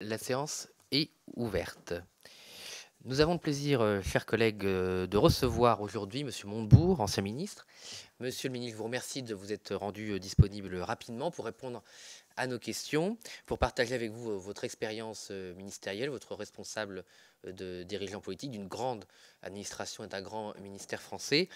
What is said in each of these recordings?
La séance est ouverte. Nous avons le plaisir, euh, chers collègues, euh, de recevoir aujourd'hui M. Montebourg, ancien ministre. Monsieur le ministre, je vous remercie de vous être rendu euh, disponible rapidement pour répondre à nos questions, pour partager avec vous votre expérience ministérielle, votre responsable de dirigeant politique d'une grande administration et d'un grand ministère français,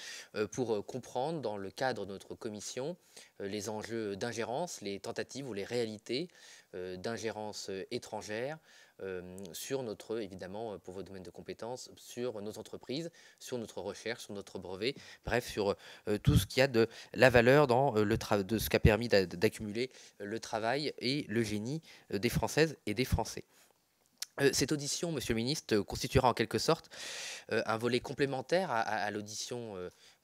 pour comprendre dans le cadre de notre commission les enjeux d'ingérence, les tentatives ou les réalités euh, d'ingérence euh, étrangère euh, sur notre, évidemment, pour vos domaines de compétences, sur nos entreprises, sur notre recherche, sur notre brevet, bref, sur tout ce qui a de la valeur dans le travail de ce qu'a permis d'accumuler le travail et le génie des Françaises et des Français. Cette audition, Monsieur le Ministre, constituera en quelque sorte un volet complémentaire à, à l'audition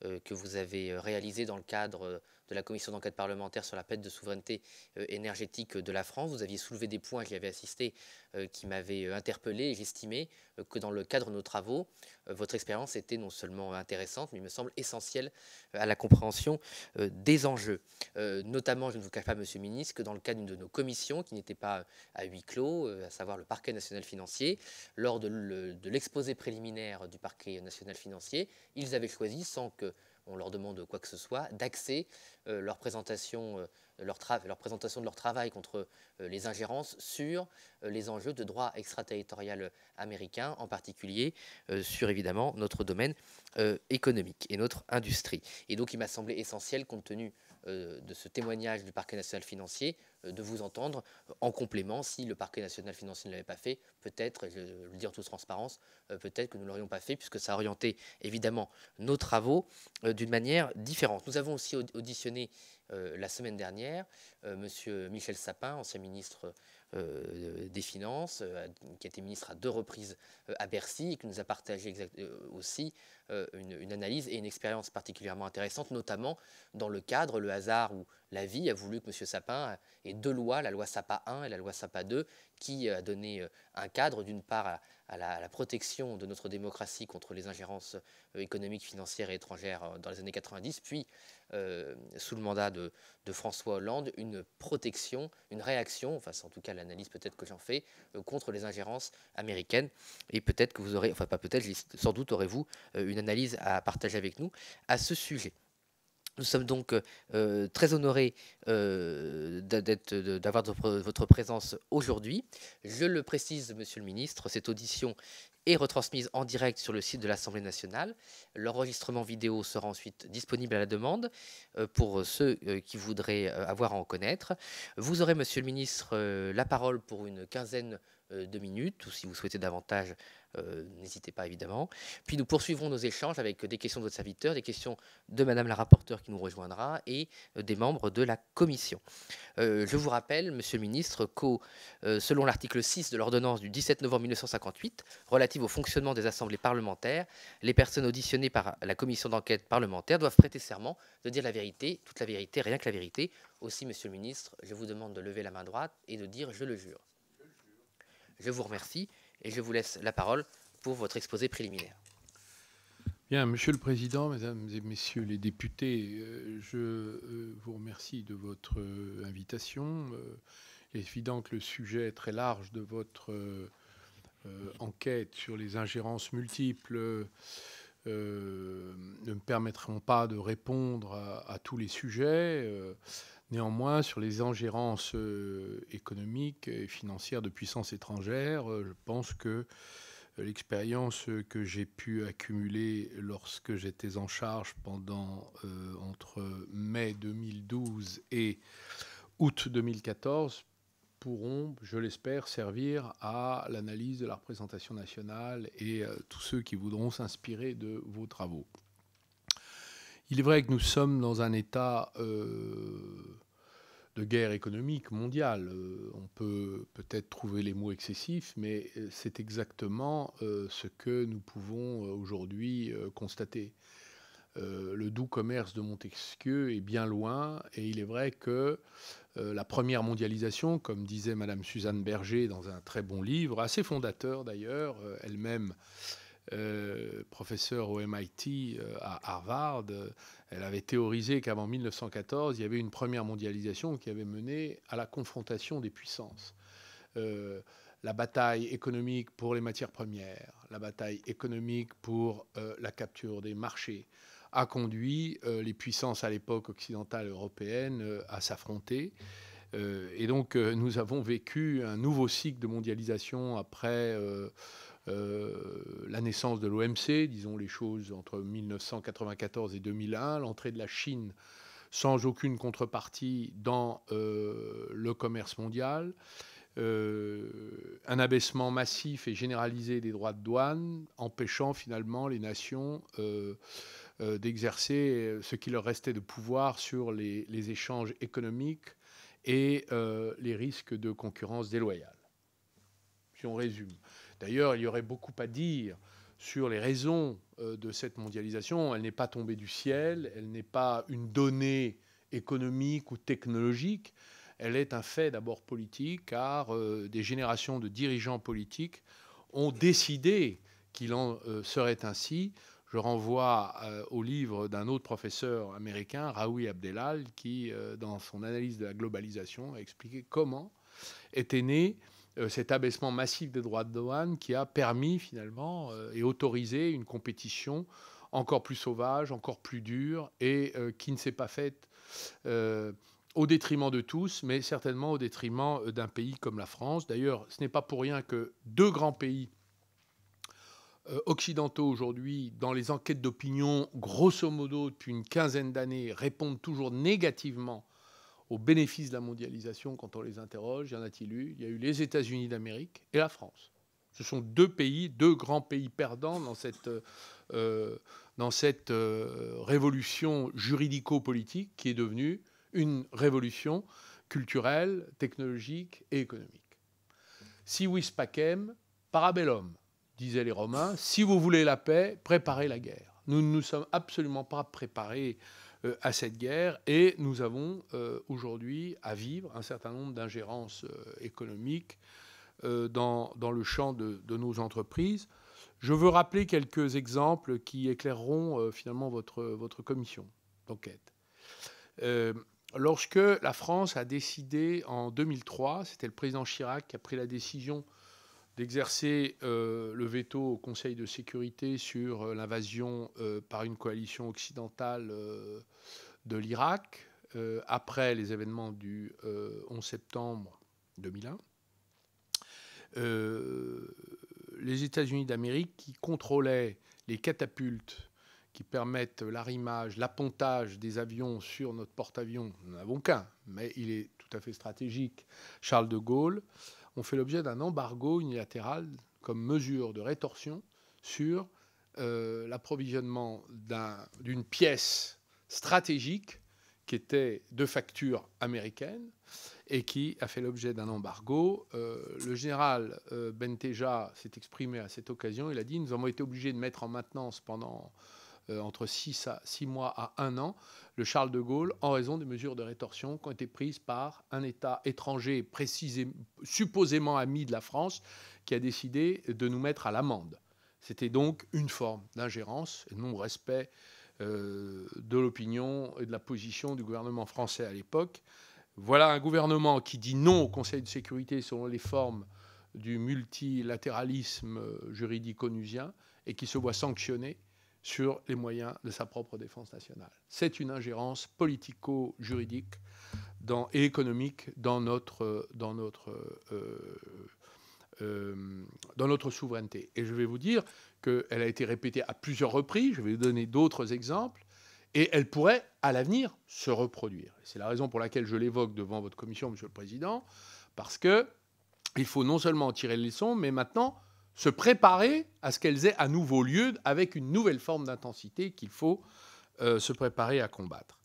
que vous avez réalisée dans le cadre de la commission d'enquête parlementaire sur la perte de souveraineté euh, énergétique euh, de la France. Vous aviez soulevé des points, j'y avais assisté, euh, qui m'avaient interpellé j'estimais que dans le cadre de nos travaux, votre expérience était non seulement intéressante, mais il me semble essentielle à la compréhension des enjeux. Notamment, je ne vous cache pas, Monsieur le Ministre, que dans le cadre d'une de nos commissions, qui n'était pas à huis clos, à savoir le parquet national financier, lors de l'exposé préliminaire du parquet national financier, ils avaient choisi, sans que on leur demande quoi que ce soit, d'axer euh, leur, présentation, euh, présentation de leur travail contre euh, les ingérences sur les enjeux de droit extraterritorial américain, en particulier sur évidemment notre domaine économique et notre industrie. Et donc il m'a semblé essentiel, compte tenu euh, de ce témoignage du parquet national financier, euh, de vous entendre en complément, si le parquet national financier ne l'avait pas fait, peut-être, je le dis en toute transparence, euh, peut-être que nous ne l'aurions pas fait, puisque ça a orienté évidemment nos travaux d'une manière différente. Nous avons aussi auditionné la semaine dernière M. Michel Sapin, ancien ministre euh, des Finances, euh, qui a été ministre à deux reprises euh, à Bercy et qui nous a partagé aussi une, analyse et une expérience particulièrement intéressante, notamment dans le cadre, le hasard où la vie a voulu que M. Sapin ait deux lois, la loi Sapa 1 et la loi Sapa 2, qui a donné un cadre d'une part à à la, protection de notre démocratie contre les ingérences euh, économiques, financières et étrangères euh, dans les années 90, puis euh, sous le mandat de, François Hollande, une protection, une réaction, enfin en tout cas l'analyse peut-être que j'en fais, contre les ingérences américaines. Et peut-être que vous aurez, enfin pas peut-être, sans doute aurez-vous une analyse à partager avec nous à ce sujet. Nous sommes donc euh, euh, très honorés euh, d'avoir votre présence aujourd'hui. Je le précise, Monsieur le Ministre, cette audition est retransmise en direct sur le site de l'Assemblée nationale. L'enregistrement vidéo sera ensuite disponible à la demande pour ceux qui voudraient avoir à en connaître. Vous aurez, Monsieur le Ministre, la parole pour une quinzaine de minutes, ou si vous souhaitez davantage, euh, n'hésitez pas évidemment. Puis nous poursuivrons nos échanges avec des questions de votre serviteur, des questions de Madame la rapporteure qui nous rejoindra et euh, des membres de la commission. Euh, je vous rappelle, Monsieur le Ministre, que selon l'article 6 de l'ordonnance du 17 novembre 1958 relative au fonctionnement des assemblées parlementaires, les personnes auditionnées par la commission d'enquête parlementaire doivent prêter serment de dire la vérité, toute la vérité, rien que la vérité. Aussi, Monsieur le Ministre, je vous demande de lever la main droite et de dire je le jure. Je vous remercie. Et je vous laisse la parole pour votre exposé préliminaire. Bien, Monsieur le Président, Mesdames et Messieurs les députés, euh, je euh, vous remercie de votre euh, invitation. Il est évident que le sujet très large de votre enquête sur les ingérences multiples ne me permettront pas de répondre à, tous les sujets. Néanmoins, sur les ingérences euh, économiques et financières de puissances étrangères, euh, je pense que euh, l'expérience que j'ai pu accumuler lorsque j'étais en charge pendant entre mai 2012 et août 2014 pourront, je l'espère, servir à l'analyse de la représentation nationale et tous ceux qui voudront s'inspirer de vos travaux. Il est vrai que nous sommes dans un état euh, de guerre économique mondiale. Euh, on peut peut-être trouver les mots excessifs, mais euh, c'est exactement ce que nous pouvons aujourd'hui constater. le doux commerce de Montesquieu est bien loin, et il est vrai que la première mondialisation, comme disait Madame Suzanne Berger dans un très bon livre, assez fondateur d'ailleurs, elle-même euh, professeure au MIT, euh, à Harvard, euh, elle avait théorisé qu'avant 1914, il y avait une première mondialisation qui avait mené à la confrontation des puissances. la bataille économique pour les matières premières, la bataille économique pour la capture des marchés, a conduit les puissances à l'époque occidentale européenne à s'affronter. et donc nous avons vécu un nouveau cycle de mondialisation après euh, la naissance de l'OMC, disons les choses entre 1994 et 2001, l'entrée de la Chine sans aucune contrepartie dans euh, le commerce mondial, euh, un abaissement massif et généralisé des droits de douane, empêchant finalement les nations d'exercer ce qui leur restait de pouvoir sur les, les échanges économiques et les risques de concurrence déloyale. Si on résume, D'ailleurs, il y aurait beaucoup à dire sur les raisons euh, de cette mondialisation. Elle n'est pas tombée du ciel, elle n'est pas une donnée économique ou technologique, elle est un fait d'abord politique, car euh, des générations de dirigeants politiques ont décidé qu'il en euh, serait ainsi. Je renvoie au livre d'un autre professeur américain, Raoui Abdelal, qui, dans son analyse de la globalisation, a expliqué comment était née euh, cet abaissement massif des droits de douane qui a permis finalement euh, et autorisé une compétition encore plus sauvage, encore plus dure et euh, qui ne s'est pas faite au détriment de tous, mais certainement au détriment d'un pays comme la France. D'ailleurs, ce n'est pas pour rien que deux grands pays occidentaux aujourd'hui, dans les enquêtes d'opinion, grosso modo depuis une quinzaine d'années, répondent toujours négativement au bénéfice de la mondialisation quand on les interroge. Y en a-t-il eu Il y a eu les États-Unis d'Amérique et la France. Ce sont deux pays, deux grands pays perdants dans cette, euh, dans cette euh, révolution juridico-politique qui est devenue une révolution culturelle, technologique et économique. Si vis pacem, parabellum, disaient les Romains, si vous voulez la paix, préparez la guerre. Nous ne nous sommes absolument pas préparés euh, à cette guerre et nous avons euh, aujourd'hui à vivre un certain nombre d'ingérences euh, économiques dans, le champ de, nos entreprises. Je veux rappeler quelques exemples qui éclaireront finalement votre, votre commission d'enquête. lorsque la France a décidé en 2003, c'était le président Chirac qui a pris la décision d'exercer euh, le veto au Conseil de sécurité sur euh, l'invasion euh, par une coalition occidentale de l'Irak après les événements du 11 septembre 2001. les États-Unis d'Amérique qui contrôlaient les catapultes qui permettent l'arrimage, l'appontage des avions sur notre porte-avions, nous n'en avons qu'un, mais il est tout à fait stratégique, Charles de Gaulle, ont fait l'objet d'un embargo unilatéral comme mesure de rétorsion sur euh, l'approvisionnement d'une pièce stratégique qui était de facture américaine et qui a fait l'objet d'un embargo. Euh, le général euh, Benteja s'est exprimé à cette occasion. Il a dit Nous avons été obligés de mettre en maintenance pendant euh, entre six à six mois à un an le Charles de Gaulle en raison des mesures de rétorsion qui ont été prises par un État étranger supposément ami de la France qui a décidé de nous mettre à l'amende. C'était donc une forme d'ingérence et non-respect euh, de l'opinion et de la position du gouvernement français à l'époque. Voilà un gouvernement qui dit non au Conseil de sécurité selon les formes du multilatéralisme euh, juridique onusien et qui se voit sanctionné sur les moyens de sa propre défense nationale. C'est une ingérence politico-juridique et économique dans notre, dans, notre, euh, euh, dans notre souveraineté. Et je vais vous dire qu'elle a été répétée à plusieurs reprises, je vais vous donner d'autres exemples, et elle pourrait, à l'avenir, se reproduire. C'est la raison pour laquelle je l'évoque devant votre commission, Monsieur le Président, parce que il faut non seulement en tirer les leçons, mais maintenant se préparer à ce qu'elles aient à nouveau lieu avec une nouvelle forme d'intensité qu'il faut euh, se préparer à combattre.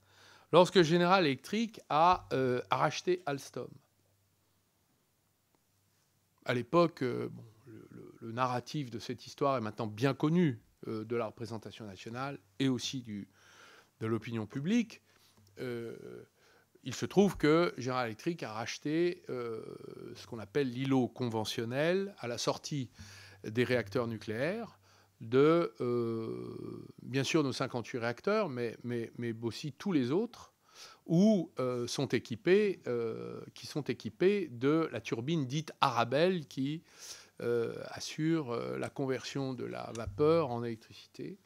Lorsque General Electric a, euh, racheté Alstom, à l'époque, euh, le, narratif de cette histoire est maintenant bien connu de la représentation nationale et aussi de l'opinion publique. il se trouve que Général Electric a racheté ce qu'on appelle l'îlot conventionnel à la sortie des réacteurs nucléaires, de, euh, bien sûr, nos 58 réacteurs, mais, mais, mais aussi tous les autres, euh, sont équipés, euh, qui sont équipés de la turbine dite Arabelle, qui assure la conversion de la vapeur en électricité.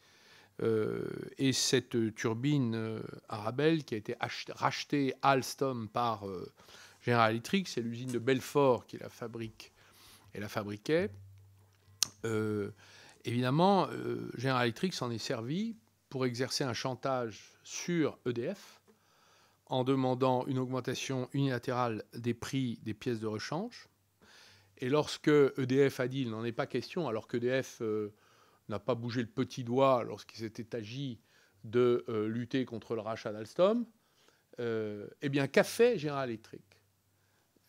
et cette turbine Arabelle, qui a été rachetée à Alstom par General Electric, c'est l'usine de Belfort qui la fabrique et la fabriquait. Euh, évidemment, euh, General Electric s'en est servi pour exercer un chantage sur EDF en demandant une augmentation unilatérale des prix des pièces de rechange. Et lorsque EDF a dit il n'en est pas question, alors qu'EDF euh, n'a pas bougé le petit doigt lorsqu'il s'était agi de lutter contre le rachat d'Alstom, eh bien, qu'a fait General Electric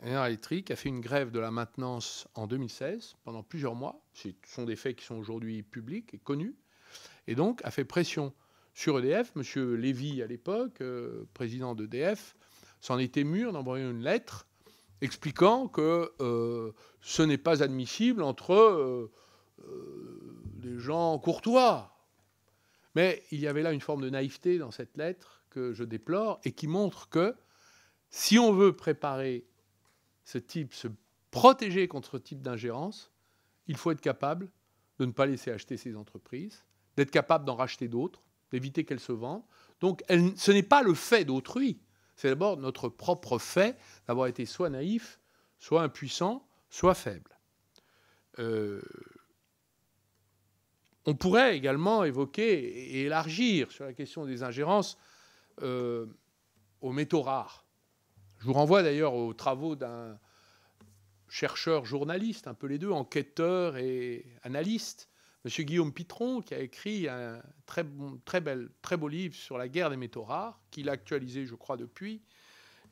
a fait une grève de la maintenance en 2016 pendant plusieurs mois. Ce sont des faits qui sont aujourd'hui publics et connus. Et donc a fait pression sur EDF. Monsieur Lévy, à l'époque, euh, président d'EDF, s'en était mûr d'envoyer une lettre expliquant que euh, ce n'est pas admissible entre euh, des gens courtois. Mais il y avait là une forme de naïveté dans cette lettre que je déplore et qui montre que si on veut préparer ce type, se protéger contre ce type d'ingérence, il faut être capable de ne pas laisser acheter ces entreprises, d'être capable d'en racheter d'autres, d'éviter qu'elles se vendent. Donc ce n'est pas le fait d'autrui, c'est d'abord notre propre fait d'avoir été soit naïf, soit impuissant, soit faible. Euh, on pourrait également évoquer et élargir sur la question des ingérences euh, aux métaux rares. Je vous renvoie d'ailleurs aux travaux d'un chercheur journaliste, un peu les deux, enquêteur et analyste, M. Guillaume Pitron, qui a écrit un très, très, très beau livre sur la guerre des métaux rares, qu'il a actualisé, je crois, depuis,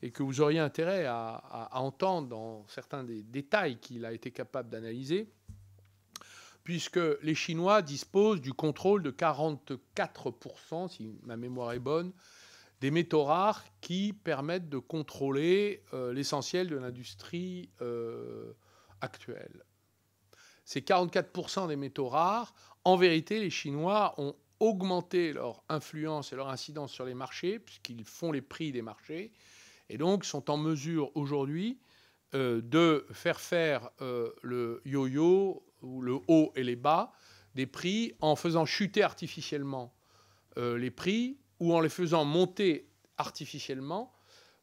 et que vous auriez intérêt à entendre dans certains des détails qu'il a été capable d'analyser, puisque les Chinois disposent du contrôle de 44%, si ma mémoire est bonne, des métaux rares qui permettent de contrôler euh, l'essentiel de l'industrie euh, actuelle. Ces 44% des métaux rares, en vérité, les Chinois ont augmenté leur influence et leur incidence sur les marchés, puisqu'ils font les prix des marchés, et donc sont en mesure aujourd'hui euh, de faire faire le yo-yo, ou le haut et les bas, des prix en faisant chuter artificiellement les prix ou en les faisant monter artificiellement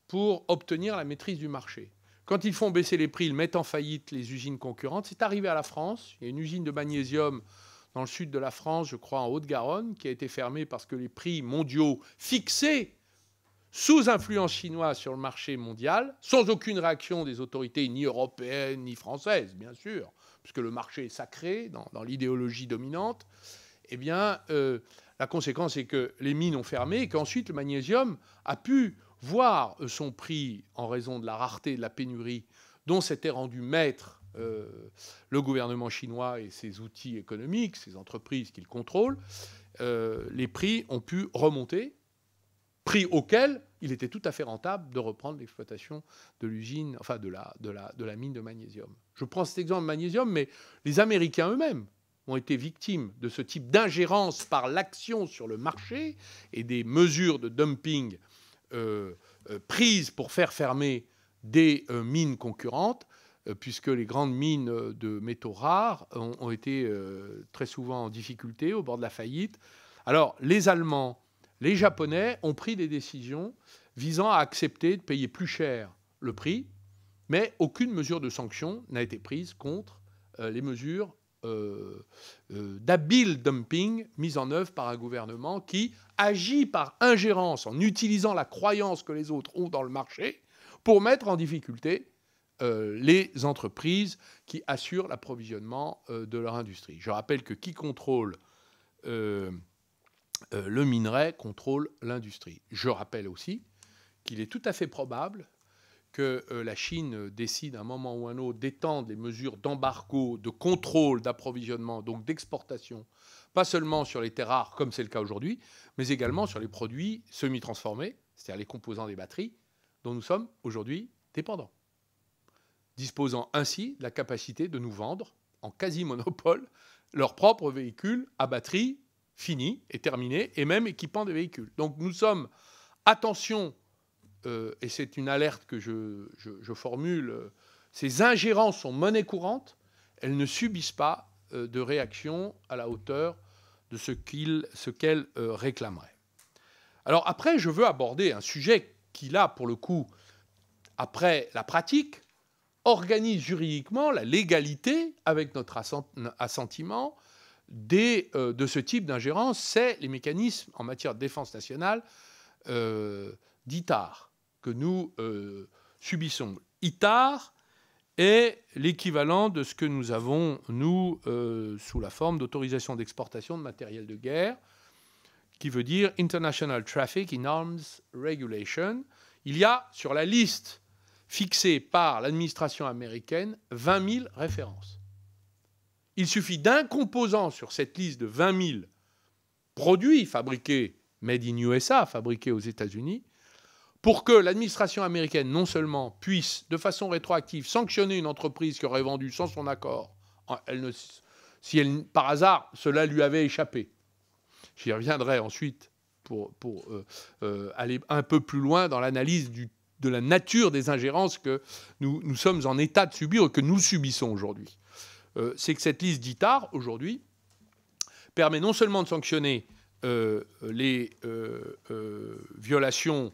pour obtenir la maîtrise du marché. Quand ils font baisser les prix, ils mettent en faillite les usines concurrentes. C'est arrivé à la France. Il y a une usine de magnésium dans le sud de la France, je crois en Haute-Garonne, qui a été fermée parce que les prix mondiaux fixés sous influence chinoise sur le marché mondial, sans aucune réaction des autorités ni européennes ni françaises, bien sûr, puisque le marché est sacré dans, l'idéologie dominante, eh bien, euh, la conséquence est que les mines ont fermé et qu'ensuite le magnésium a pu voir euh, son prix en raison de la rareté, de la pénurie dont s'était rendu maître euh, le gouvernement chinois et ses outils économiques, ses entreprises qu'il contrôle, euh, les prix ont pu remonter, prix auquel il était tout à fait rentable de reprendre l'exploitation de l'usine, enfin la, de la mine de magnésium. Je prends cet exemple de magnésium, mais les Américains eux-mêmes ont été victimes de ce type d'ingérence par l'action sur le marché et des mesures de dumping euh, euh, prises pour faire fermer des euh, mines concurrentes, puisque les grandes mines de métaux rares ont, ont été très souvent en difficulté, au bord de la faillite. Alors les Allemands, les Japonais ont pris des décisions visant à accepter de payer plus cher le prix, mais aucune mesure de sanction n'a été prise contre les mesures euh, euh, d'habile dumping mis en œuvre par un gouvernement qui agit par ingérence en utilisant la croyance que les autres ont dans le marché pour mettre en difficulté euh, les entreprises qui assurent l'approvisionnement de leur industrie. Je rappelle que qui contrôle le minerai contrôle l'industrie. Je rappelle aussi qu'il est tout à fait probable que euh, la Chine décide à un moment ou à un autre d'étendre les mesures d'embargo, de contrôle d'approvisionnement, donc d'exportation, pas seulement sur les terres rares comme c'est le cas aujourd'hui, mais également sur les produits semi-transformés, c'est-à-dire les composants des batteries, dont nous sommes aujourd'hui dépendants, disposant ainsi de la capacité de nous vendre en quasi-monopole leurs propres véhicules à batterie finis et terminés, et même équipant des véhicules. Donc nous sommes, attention, euh, et c'est une alerte que je, formule, euh, ces ingérences sont monnaie courante, elles ne subissent pas euh, de réaction à la hauteur de ce qu'elles réclameraient. Alors après, je veux aborder un sujet qui, là, pour le coup, après la pratique, organise juridiquement la légalité avec notre assentiment de ce type d'ingérence, c'est les mécanismes en matière de défense nationale euh, d'ITAR que nous euh, subissons. ITAR est l'équivalent de ce que nous avons, nous, euh, sous la forme d'autorisation d'exportation de matériel de guerre, qui veut dire International Traffic in Arms Regulation. Il y a sur la liste fixée par l'administration américaine 20 000 références. Il suffit d'un composant sur cette liste de 20 000 produits fabriqués, made in USA, fabriqués aux États-Unis, pour que l'administration américaine, non seulement puisse, de façon rétroactive, sanctionner une entreprise qui aurait vendu sans son accord, si elle, par hasard cela lui avait échappé. J'y reviendrai ensuite pour, euh, euh, aller un peu plus loin dans l'analyse de la nature des ingérences que nous, sommes en état de subir et que nous subissons aujourd'hui. Euh, c'est que cette liste d'ITAR, aujourd'hui, permet non seulement de sanctionner les violations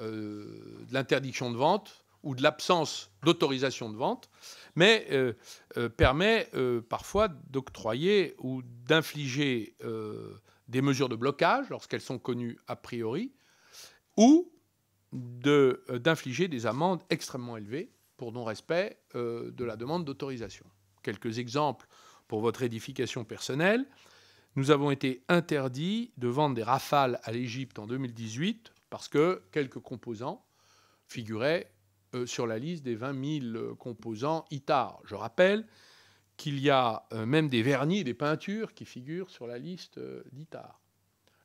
euh, de l'interdiction de vente ou de l'absence d'autorisation de vente, mais euh, euh, permet parfois d'octroyer ou d'infliger des mesures de blocage lorsqu'elles sont connues a priori, ou d'infliger des amendes extrêmement élevées pour non-respect de la demande d'autorisation. Quelques exemples pour votre édification personnelle. Nous avons été interdits de vendre des rafales à l'Égypte en 2018 parce que quelques composants figuraient euh, sur la liste des 20 000 euh, composants ITAR. Je rappelle qu'il y a euh, même des vernis des peintures qui figurent sur la liste d'ITAR.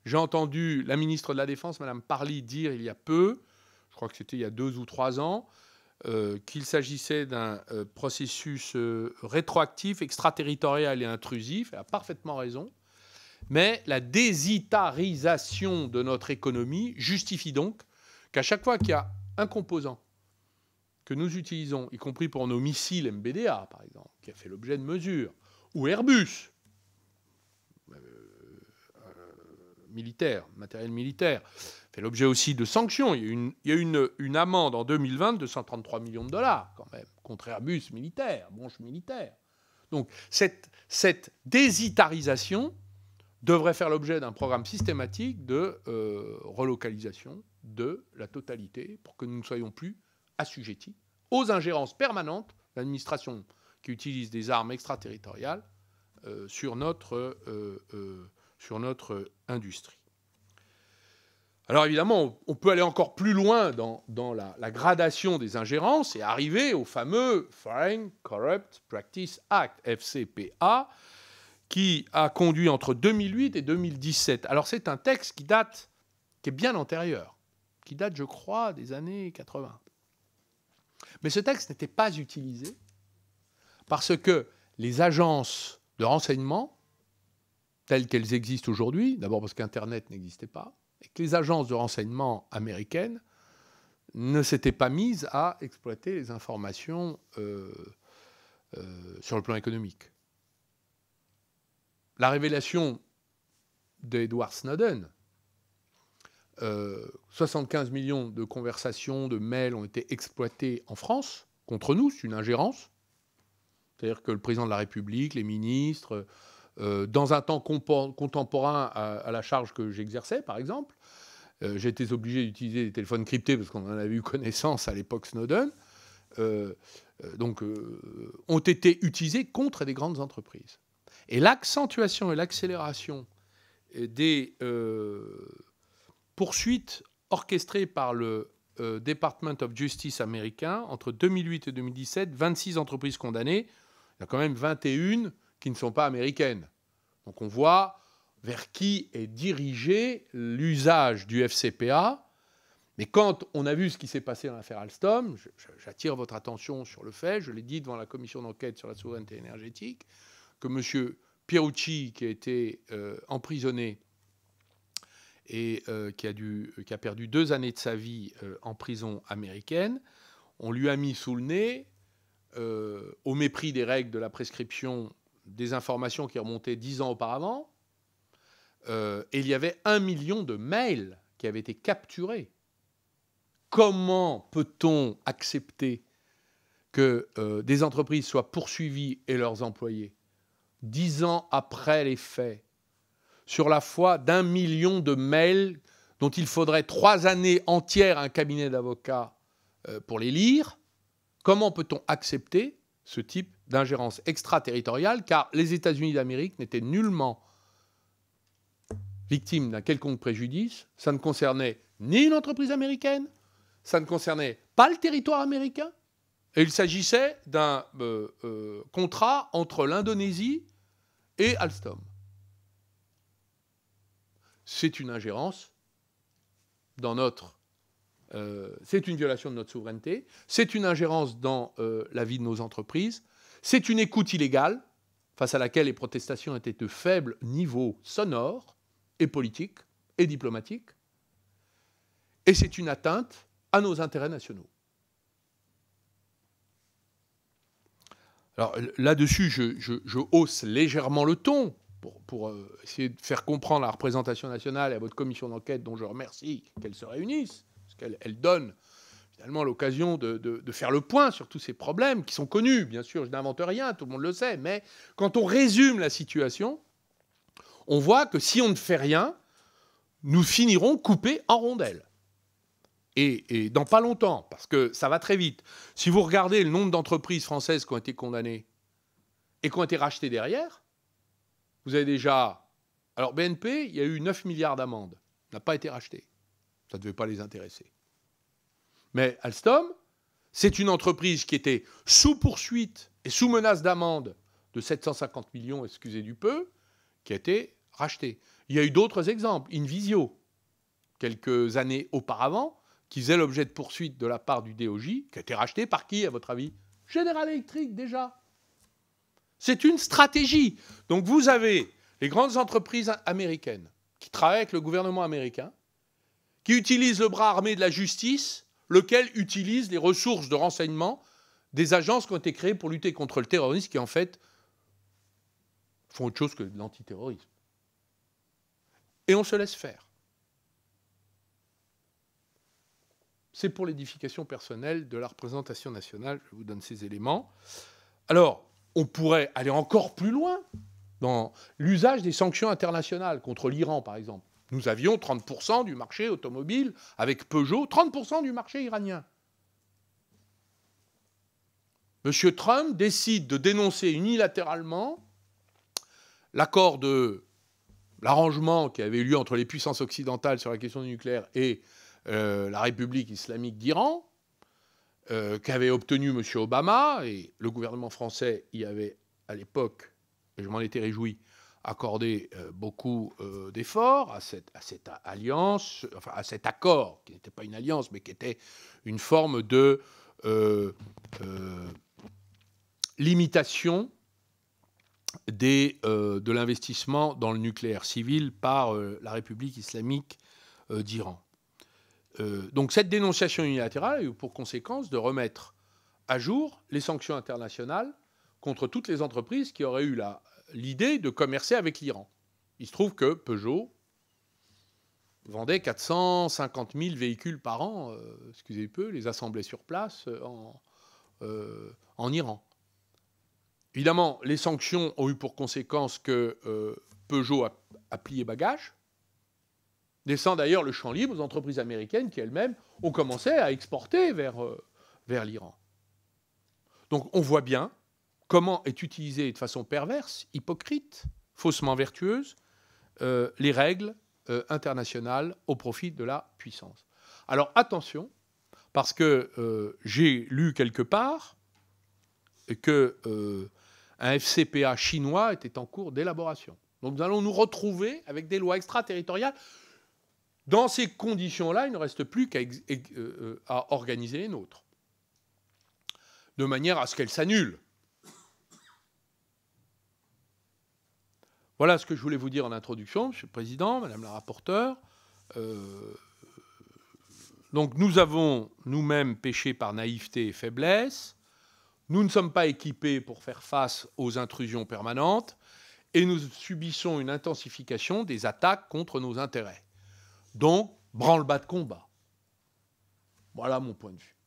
J'ai entendu la ministre de la Défense, Mme Parly, dire il y a peu, je crois que c'était il y a deux ou trois ans, qu'il s'agissait d'un processus rétroactif, extraterritorial et intrusif. Elle a parfaitement raison. Mais la désitarisation de notre économie justifie donc qu'à chaque fois qu'il y a un composant que nous utilisons, y compris pour nos missiles MBDA, par exemple, qui a fait l'objet de mesures, ou Airbus, euh, euh, militaire, matériel militaire, fait l'objet aussi de sanctions. Il y a, une, une, amende en 2020 de 133 millions de dollars, quand même, contre Airbus militaire, branche militaire. Donc cette désitarisation, devrait faire l'objet d'un programme systématique de euh, relocalisation de la totalité pour que nous ne soyons plus assujettis aux ingérences permanentes de l'administration qui utilise des armes extraterritoriales euh, sur notre, euh, sur notre industrie. Alors évidemment, on peut aller encore plus loin dans, la, la, gradation des ingérences et arriver au fameux Foreign Corrupt Practice Act, FCPA, qui a conduit entre 2008 et 2017. Alors c'est un texte qui date, qui est bien antérieur, qui date, je crois, des années 80. Mais ce texte n'était pas utilisé parce que les agences de renseignement, telles qu'elles existent aujourd'hui, d'abord parce qu'Internet n'existait pas, et que les agences de renseignement américaines ne s'étaient pas mises à exploiter les informations euh, euh, sur le plan économique la révélation d'Edward Snowden, 75 euh, millions de conversations, de mails ont été exploités en France contre nous, c'est une ingérence. C'est-à-dire que le président de la République, les ministres, euh, dans un temps contemporain à, la charge que j'exerçais, par exemple, euh, j'étais obligé d'utiliser des téléphones cryptés parce qu'on en avait eu connaissance à l'époque Snowden, donc ont été utilisés contre des grandes entreprises. Et l'accentuation et l'accélération euh, des euh, poursuites orchestrées par le euh, Department of Justice américain entre 2008 et 2017, 26 entreprises condamnées, il y a quand même 21 qui ne sont pas américaines. Donc on voit vers qui est dirigé l'usage du FCPA. Mais quand on a vu ce qui s'est passé dans l'affaire Alstom, j'attire votre attention sur le fait, je l'ai dit devant la commission d'enquête sur la souveraineté énergétique, que M. Pierucci, qui a été euh, emprisonné et euh, qui, a perdu deux années de sa vie euh, en prison américaine, on lui a mis sous le nez, au mépris des règles de la prescription, des informations qui remontaient dix ans auparavant. et il y avait un million de mails qui avaient été capturés. Comment peut-on accepter que des entreprises soient poursuivies et leurs employés dix ans après les faits, sur la foi d'un million de mails dont il faudrait trois années entières à un cabinet d'avocats euh, pour les lire, comment peut-on accepter ce type d'ingérence extraterritoriale car les États-Unis d'Amérique n'étaient nullement victimes d'un quelconque préjudice, ça ne concernait ni une entreprise américaine, ça ne concernait pas le territoire américain, il s'agissait d'un euh, euh, contrat entre l'Indonésie et Alstom. C'est une ingérence dans notre... Euh, c'est une violation de notre souveraineté, c'est une ingérence dans la vie de nos entreprises, c'est une écoute illégale face à laquelle les protestations étaient de faible niveau sonore et politique et diplomatique, et c'est une atteinte à nos intérêts nationaux. Alors là-dessus, je, hausse légèrement le ton pour, euh, essayer de faire comprendre à la représentation nationale et à votre commission d'enquête, dont je remercie qu'elle se réunisse, parce qu'elle donne finalement l'occasion de, de, faire le point sur tous ces problèmes qui sont connus. Bien sûr, je n'invente rien, tout le monde le sait, mais quand on résume la situation, on voit que si on ne fait rien, nous finirons coupés en rondelles et, dans pas longtemps, parce que ça va très vite. Si vous regardez le nombre d'entreprises françaises qui ont été condamnées et qui ont été rachetées derrière, vous avez déjà. Alors, BNP, il y a eu 9 milliards d'amendes, n'a pas été racheté. Ça ne devait pas les intéresser. Mais Alstom, c'est une entreprise qui était sous poursuite et sous menace d'amende de 750 millions, excusez du peu, qui a été rachetée. Il y a eu d'autres exemples. Invisio, quelques années auparavant, qui faisait l'objet de poursuites de la part du DOJ, qui a été racheté par qui, à votre avis Général Electric, déjà. C'est une stratégie. Donc vous avez les grandes entreprises américaines qui travaillent avec le gouvernement américain, qui utilisent le bras armé de la justice, lequel utilise les ressources de renseignement des agences qui ont été créées pour lutter contre le terrorisme, qui en fait font autre chose que de l'antiterrorisme. Et on se laisse faire. c'est pour l'édification personnelle de la représentation nationale. Je vous donne ces éléments. Alors, on pourrait aller encore plus loin dans l'usage des sanctions internationales contre l'Iran, par exemple. Nous avions 30% du marché automobile avec Peugeot, 30% du marché iranien. M. Trump décide de dénoncer unilatéralement l'accord de l'arrangement qui avait eu lieu entre les puissances occidentales sur la question du nucléaire et euh, la République islamique d'Iran, euh, qu'avait obtenu M. Obama, et le gouvernement français y avait à l'époque, et je m'en étais réjoui, accordé euh, beaucoup d'efforts à cette, alliance, enfin à cet accord, qui n'était pas une alliance, mais qui était une forme de limitation de l'investissement dans le nucléaire civil par la République islamique d'Iran. Euh, donc cette dénonciation unilatérale a eu pour conséquence de remettre à jour les sanctions internationales contre toutes les entreprises qui auraient eu l'idée de commercer avec l'Iran. Il se trouve que Peugeot vendait 450 000 véhicules par an, euh, excusez peu, les assemblait sur place euh, en, Iran. Évidemment, les sanctions ont eu pour conséquence que Peugeot a, a plié bagage, Descend d'ailleurs le champ libre aux entreprises américaines qui elles-mêmes ont commencé à exporter vers, euh, vers l'Iran. Donc on voit bien comment est utilisée de façon perverse, hypocrite, faussement vertueuse, euh, les règles euh, internationales au profit de la puissance. Alors attention, parce que j'ai lu quelque part que un FCPA chinois était en cours d'élaboration. Donc nous allons nous retrouver avec des lois extraterritoriales dans ces conditions-là, il ne reste plus qu'à euh, euh, organiser les nôtres, de manière à ce qu'elles s'annulent. Voilà ce que je voulais vous dire en introduction, Monsieur le Président, Madame la rapporteure. Euh, donc nous avons nous-mêmes péché par naïveté et faiblesse. Nous ne sommes pas équipés pour faire face aux intrusions permanentes et nous subissons une intensification des attaques contre nos intérêts. Donc, branle-bas de combat. Voilà mon point de vue.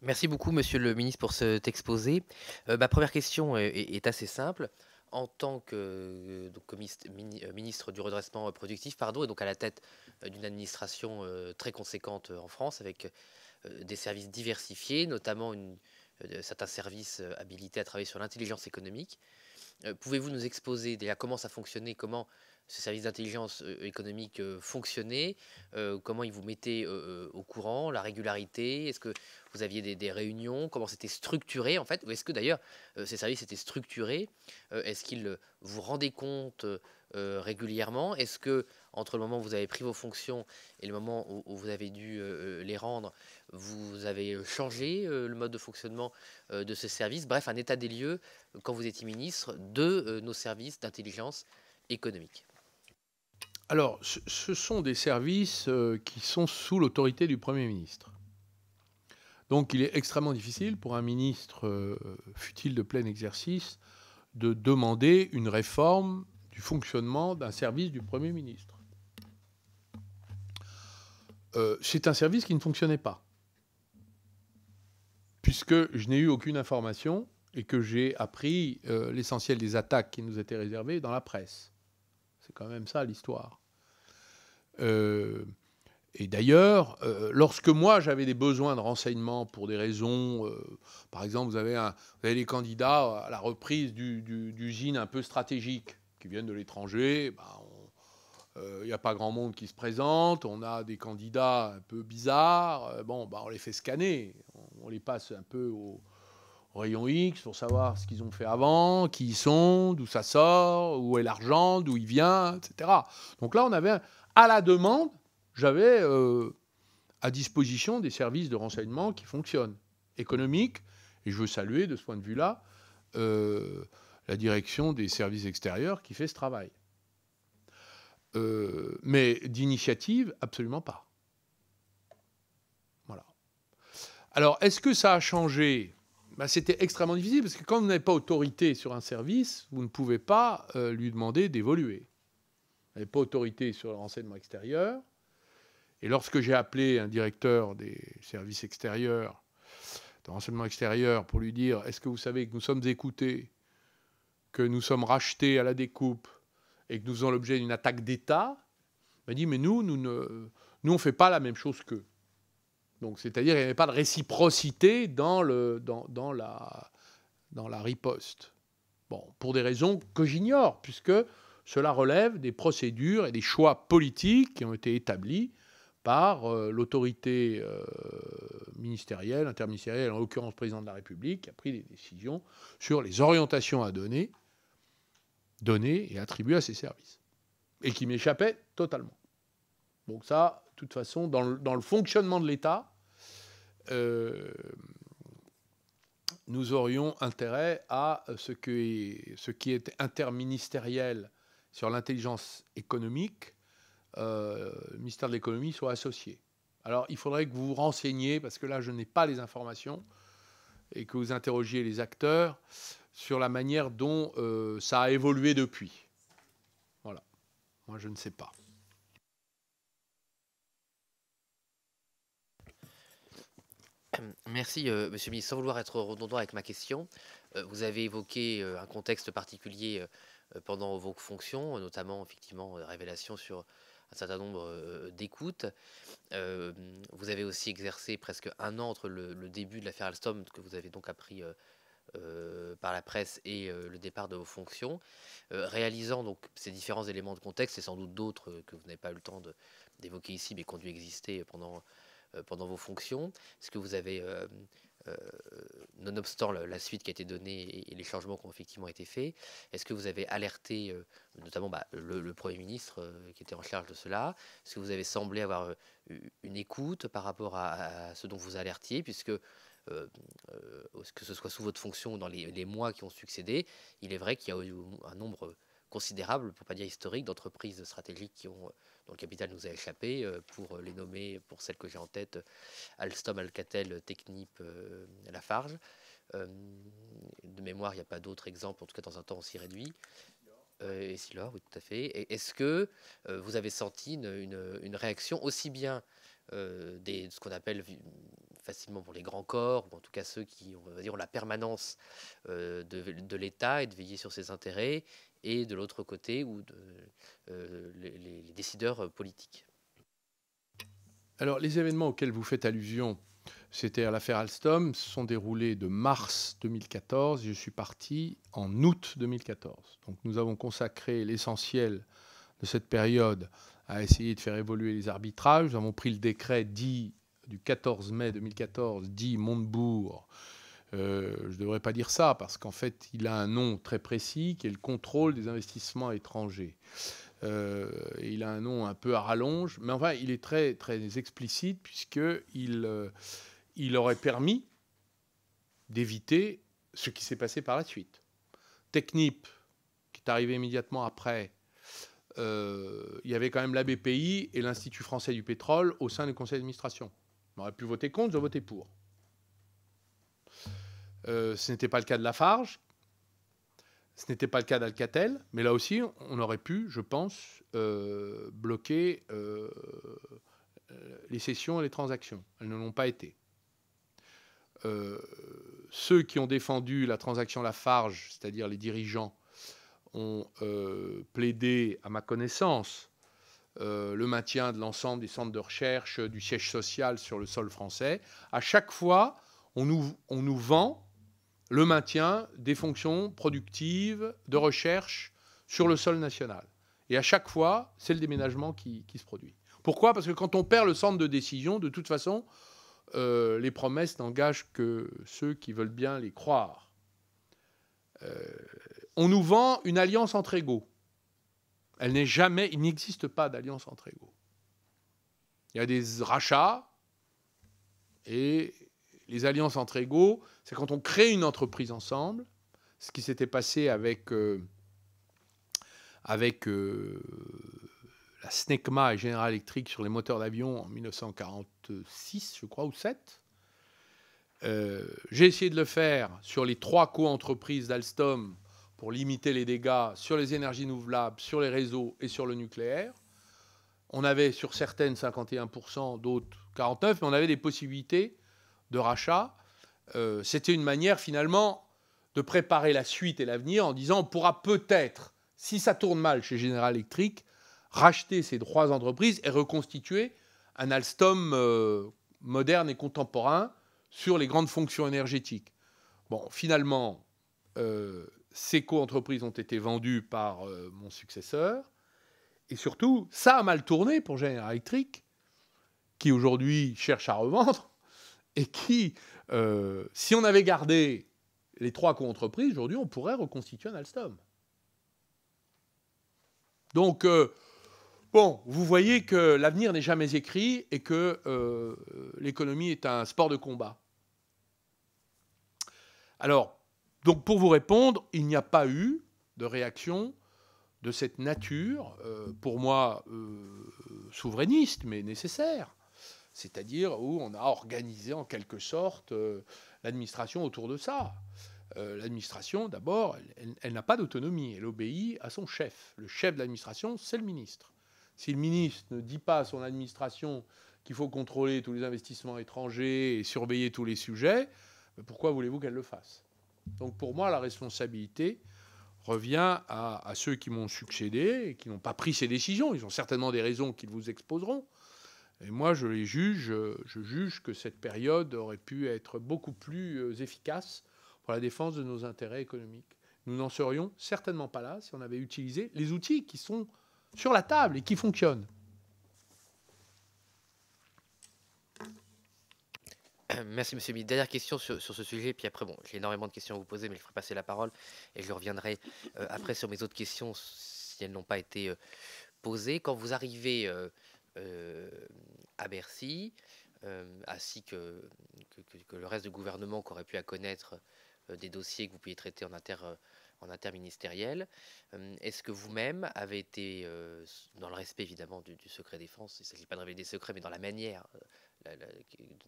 Merci beaucoup, Monsieur le Ministre, pour cet exposé. Euh, ma première question est, assez simple. En tant que euh, euh, ministre du redressement productif, pardon, et donc à la tête d'une administration très conséquente en France, avec des services diversifiés, notamment certains services habilités à travailler sur l'intelligence économique, euh, pouvez-vous nous exposer déjà comment ça fonctionnait, comment ce service d'intelligence euh, économique euh, fonctionnait, comment il vous mettaient au courant, la régularité, est-ce que vous aviez des, des réunions, comment c'était structuré en fait, ou est-ce que d'ailleurs ces services étaient structurés, est-ce qu'ils vous rendaient compte régulièrement, est-ce que entre le moment où vous avez pris vos fonctions et le moment où, vous avez dû euh, euh, les rendre, vous avez euh, changé le mode de fonctionnement de ce service. Bref, un état des lieux, quand vous étiez ministre, de nos services d'intelligence économique. Alors, ce sont des services qui sont sous l'autorité du Premier ministre. Donc, il est extrêmement difficile pour un ministre, fut-il de plein exercice, de demander une réforme du fonctionnement d'un service du Premier ministre. Euh, c'est un service qui ne fonctionnait pas. Puisque je n'ai eu aucune information et que j'ai appris euh, l'essentiel des attaques qui nous étaient réservées dans la presse. C'est quand même ça l'histoire. Euh, et d'ailleurs, lorsque moi j'avais des besoins de renseignements pour des raisons, par exemple, vous avez, un, les candidats à la reprise d'usines un peu stratégiques qui viennent de l'étranger, bah, il euh, n'y a pas grand monde qui se présente, on a des candidats un peu bizarres. Euh, bon, bah, on les fait scanner, on, les passe un peu au, rayon X pour savoir ce qu'ils ont fait avant, qui ils sont, d'où ça sort, où est l'argent, d'où il vient, etc. Donc là, on avait, à la demande, j'avais euh, à disposition des services de renseignement qui fonctionnent, économiques, et je veux saluer de ce point de vue-là la direction des services extérieurs qui fait ce travail. Euh, mais d'initiative, absolument pas. Voilà. Alors, est-ce que ça a changé ben, C'était extrêmement difficile parce que quand vous n'avez pas autorité sur un service, vous ne pouvez pas euh, lui demander d'évoluer. Vous n'avez pas autorité sur le renseignement extérieur. Et lorsque j'ai appelé un directeur des services extérieurs, de renseignement extérieur, pour lui dire est-ce que vous savez que nous sommes écoutés, que nous sommes rachetés à la découpe, et que nous faisons l'objet d'une attaque d'État, m'a ben, dit, mais nous, nous, ne, nous on ne fait pas la même chose qu'eux. Donc, c'est-à-dire, il n'y avait pas de réciprocité dans, le, dans, dans, la, dans la riposte. Bon, pour des raisons que j'ignore, puisque cela relève des procédures et des choix politiques qui ont été établis par euh, l'autorité euh, ministérielle, interministérielle, en l'occurrence président de la République, qui a pris des décisions sur les orientations à donner donné et attribué à ses services, et qui m'échappait totalement. Donc ça, de toute façon, dans le, fonctionnement de l'État, euh, nous aurions intérêt à ce, qui est interministériel sur l'intelligence économique, euh, ministère de l'économie soit associé. Alors il faudrait que vous vous renseigniez, parce que là je n'ai pas les informations, et que vous interrogiez les acteurs sur la manière dont euh, ça a évolué depuis. Voilà. Moi, je ne sais pas. Merci, euh, Monsieur le Ministre. Sans vouloir être redondant avec ma question, euh, vous avez évoqué un contexte particulier pendant vos fonctions, notamment, effectivement, révélation sur un certain nombre d'écoutes. vous avez aussi exercé presque un an entre le début de l'affaire Alstom, que vous avez donc appris euh, par la presse et euh, le départ de vos fonctions, euh, réalisant donc ces différents éléments de contexte et sans doute d'autres que vous n'avez pas eu le temps d'évoquer ici, mais qui ont dû exister pendant, pendant vos fonctions. Est-ce que vous avez, nonobstant la, suite qui a été donnée et, les changements qui ont effectivement été faits, est-ce que vous avez alerté notamment bah, le, Premier ministre qui était en charge de cela Est-ce que vous avez semblé avoir une écoute par rapport à, à ce dont vous alertiez, puisque euh, euh, que ce soit sous votre fonction ou dans les, mois qui ont succédé, il est vrai qu'il y a eu un nombre considérable, pour pas dire historique, d'entreprises stratégiques qui ont, euh, dont le capital nous a échappé, pour les nommer, pour celles que j'ai en tête, Alstom, Alcatel, Technip, Lafarge. de mémoire, il n'y a pas d'autres exemples, en tout cas dans un temps aussi réduit. et Silor, oui, tout à fait. Est-ce que vous avez senti une, réaction aussi bien des, de ce qu'on appelle facilement pour les grands corps, ou en tout cas ceux qui on dire, ont la permanence euh, de, de l'État et de veiller sur ses intérêts, et de l'autre côté, ou de, euh, les, décideurs euh, politiques. Alors, les événements auxquels vous faites allusion, c'était à l'affaire Alstom, se sont déroulés de mars 2014. Je suis parti en août 2014. Donc, nous avons consacré l'essentiel de cette période à essayer de faire évoluer les arbitrages. Nous avons pris le décret dit du 14 mai 2014 dit Montebourg, euh, je ne devrais pas dire ça parce qu'en fait il a un nom très précis qui est le contrôle des investissements étrangers. Euh, il a un nom un peu à rallonge, mais enfin il est très très explicite puisque il, euh, il aurait permis d'éviter ce qui s'est passé par la suite. Technip, qui est arrivé immédiatement après, il y avait quand même l'ABPI et l'Institut français du pétrole au sein du conseil d'administration. On aurait pu voter contre, j'ai voté pour. Euh, ce n'était pas le cas de Lafarge, ce n'était pas le cas d'Alcatel, mais là aussi, on aurait pu, je pense, euh, bloquer euh, les sessions et les transactions. Elles ne l'ont pas été. ceux qui ont défendu la transaction Lafarge, c'est-à-dire les dirigeants, ont plaidé, à ma connaissance, euh, le maintien de l'ensemble des centres de recherche, euh, du siège social sur le sol français. À chaque fois, on nous, on nous vend le maintien des fonctions productives de recherche sur le sol national. Et à chaque fois, c'est le déménagement qui, se produit. Pourquoi Parce que quand on perd le centre de décision, de toute façon, euh, les promesses n'engagent que ceux qui veulent bien les croire. on nous vend une alliance entre égaux. Elle n'est jamais, il n'existe pas d'alliance entre égaux. Il y a des rachats et les alliances entre égaux, c'est quand on crée une entreprise ensemble, ce qui s'était passé avec, euh, avec euh, la SNECMA et General Electric sur les moteurs d'avion en 1946, je crois, ou 7. Euh, j'ai essayé de le faire sur les trois co-entreprises d'Alstom pour limiter les dégâts sur les énergies renouvelables, sur les réseaux et sur le nucléaire. On avait sur certaines 51%, d'autres 49%, mais on avait des possibilités de rachat. Euh, c'était une manière finalement de préparer la suite et l'avenir en disant on pourra peut-être, si ça tourne mal chez General Electric, racheter ces trois entreprises et reconstituer un Alstom euh, moderne et contemporain sur les grandes fonctions énergétiques. Bon, finalement, euh, ces co-entreprises ont été vendues par euh, mon successeur. Et surtout, ça a mal tourné pour General Electric, qui aujourd'hui cherche à revendre, et qui, euh, si on avait gardé les trois co-entreprises, aujourd'hui, on pourrait reconstituer un Alstom. Donc, euh, bon, vous voyez que l'avenir n'est jamais écrit et que l'économie est un sport de combat. Alors, donc pour vous répondre, il n'y a pas eu de réaction de cette nature, euh, pour moi euh, souverainiste, mais nécessaire. C'est-à-dire où on a organisé en quelque sorte euh, l'administration autour de ça. l'administration, d'abord, elle n'a pas d'autonomie, elle obéit à son chef. Le chef de l'administration, c'est le ministre. Si le ministre ne dit pas à son administration qu'il faut contrôler tous les investissements étrangers et surveiller tous les sujets, ben, pourquoi voulez-vous qu'elle le fasse donc pour moi, la responsabilité revient à, ceux qui m'ont succédé et qui n'ont pas pris ces décisions. Ils ont certainement des raisons qu'ils vous exposeront. Et moi, je les juge, je juge que cette période aurait pu être beaucoup plus euh, efficace pour la défense de nos intérêts économiques. Nous n'en serions certainement pas là si on avait utilisé les outils qui sont sur la table et qui fonctionnent. Merci, monsieur. ministre. Dernière question sur, sur, ce sujet, puis après, bon, j'ai énormément de questions à vous poser, mais je ferai passer la parole et je reviendrai euh, après sur mes autres questions si elles n'ont pas été euh, posées. Quand vous arrivez euh, à Bercy, ainsi que, que, le reste du gouvernement qui aurait pu à connaître des dossiers que vous pouviez traiter en, inter, en interministériel, est-ce que vous-même avez été, dans le respect évidemment du, du secret défense, il ne s'agit pas de révéler des secrets, mais dans la manière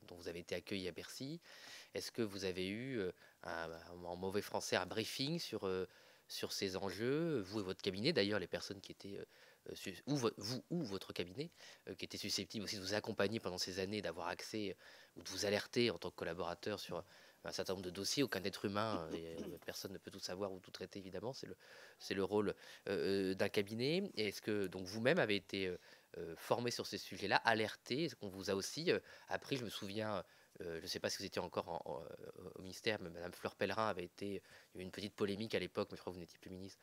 dont vous avez été accueilli à Bercy. Est-ce que vous avez eu, euh, un, en mauvais français, un briefing sur, euh, sur ces enjeux, vous et votre cabinet, d'ailleurs les personnes qui étaient, euh, vous ou votre cabinet, qui étaient susceptibles aussi de vous accompagner pendant ces années, d'avoir accès ou de vous alerter en tant que collaborateur sur un certain nombre de dossiers, aucun être humain, et personne ne peut tout savoir ou tout traiter évidemment, c'est le, le rôle d'un cabinet. Est-ce que donc vous-même avez été euh, formé sur ces sujets-là, alertés. On vous a aussi euh, appris, je me souviens, euh, je ne sais pas si vous étiez encore au ministère, mais Madame Fleur Pellerin avait été, il y a eu une petite polémique à l'époque, mais je crois que vous n'étiez plus ministre,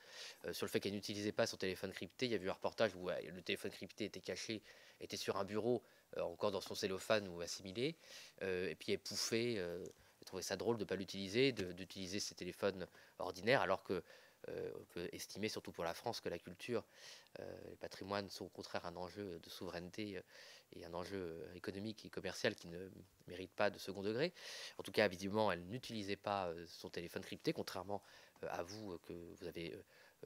sur le fait qu'elle n'utilisait pas son téléphone crypté. Il y a eu un reportage où le téléphone crypté était caché, était sur un bureau, encore dans son cellophane ou assimilé, et puis elle pouffait. elle trouvait ça drôle de ne pas l'utiliser, d'utiliser ses téléphones ordinaires, alors que euh, on peut estimer, surtout pour la France, que la culture, et euh, le patrimoine sont au contraire un enjeu de souveraineté euh, et un enjeu économique et commercial qui ne mérite pas de second degré. En tout cas, visiblement, elle n'utilisait pas son téléphone crypté, contrairement à vous que vous avez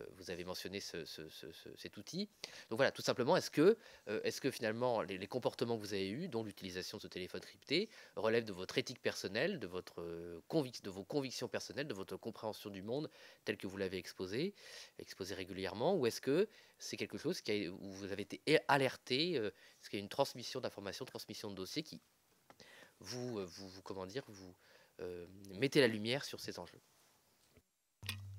euh, vous avez mentionné cet outil. Donc voilà, tout simplement, est-ce que, euh, est-ce que finalement les, comportements que vous avez eus, dont l'utilisation de ce téléphone crypté, relèvent de votre éthique personnelle, de, votre euh, de vos convictions personnelles, de votre compréhension du monde tel que vous l'avez exposé, exposé régulièrement, ou est-ce que c'est quelque chose qui où vous avez été alerté, est-ce qu'il y a une transmission d'informations, transmission de dossiers qui vous, vous, comment dire, vous mettez la lumière sur ces enjeux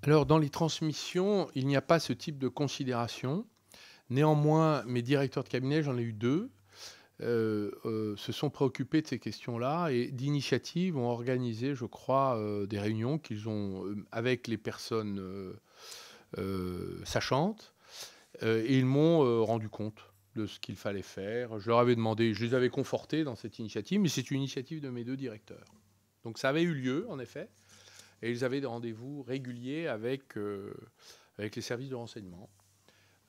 alors dans les transmissions, il n'y a pas ce type de considération. Néanmoins, mes directeurs de cabinet, j'en ai eu deux, euh, euh, se sont préoccupés de ces questions-là et d'initiative ont organisé, je crois, euh, des réunions qu'ils ont avec les personnes sachantes et ils m'ont rendu compte de ce qu'il fallait faire. Je leur avais demandé, je les avais confortés dans cette initiative, mais c'est une initiative de mes deux directeurs. Donc ça avait eu lieu, en effet. Et ils avaient des rendez-vous réguliers avec, euh, avec les services de renseignement,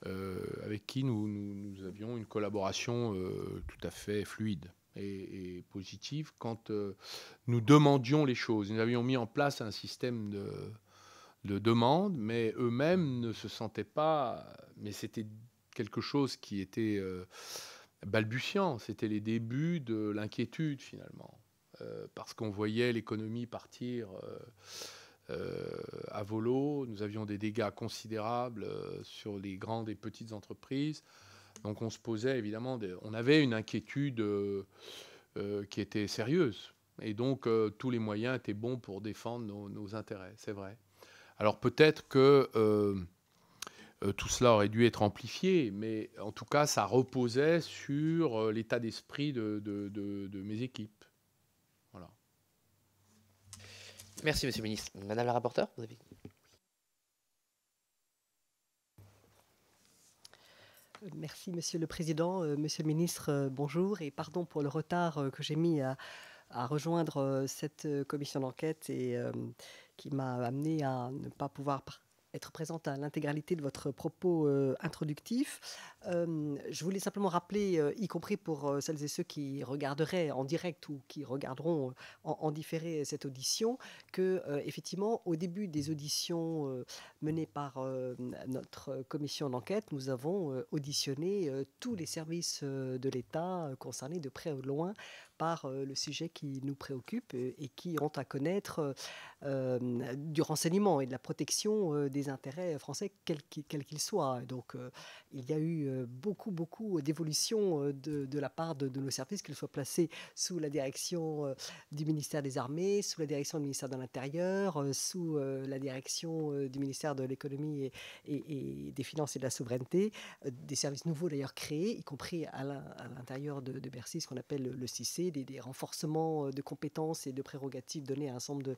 euh, avec qui nous, nous, avions une collaboration euh, tout à fait fluide et, positive quand nous demandions les choses. Nous avions mis en place un système de, de demande, mais eux-mêmes ne se sentaient pas. Mais c'était quelque chose qui était balbutiant, c'était les débuts de l'inquiétude finalement. Euh, parce qu'on voyait l'économie partir euh, euh, à volo. Nous avions des dégâts considérables sur les grandes et petites entreprises. Donc on se posait évidemment, on avait une inquiétude qui était sérieuse. Et donc tous les moyens étaient bons pour défendre nos, intérêts, c'est vrai. Alors peut-être que tout cela aurait dû être amplifié, mais en tout cas, ça reposait sur l'état d'esprit de mes équipes. Merci, monsieur le ministre. Madame la rapporteure, vous avez. Merci, Monsieur le Président. Euh, monsieur le Ministre, euh, bonjour et pardon pour le retard euh, que j'ai mis à, rejoindre cette commission d'enquête et qui m'a amené à ne pas pouvoir être présente à l'intégralité de votre propos euh, introductif. Euh, je voulais simplement rappeler, euh, y compris pour celles et ceux qui regarderaient en direct ou qui regarderont en, différé cette audition, que effectivement, au début des auditions menées par notre commission d'enquête, nous avons auditionné tous les services de l'État concernés de près ou de loin par euh, le sujet qui nous préoccupe euh, et qui ont à connaître euh, du renseignement et de la protection des intérêts français, quels qu'ils soient. Donc il y a eu beaucoup, beaucoup d'évolutions de, la part de, nos services, qu'ils soient placés sous la direction du ministère des Armées, sous la direction du ministère de l'Intérieur, sous la direction du ministère de l'économie et, des finances et de la souveraineté, des services nouveaux d'ailleurs créés, y compris à l'intérieur de, Bercy, ce qu'on appelle le CIC, des, renforcements euh, de compétences et de prérogatives donnés à un ensemble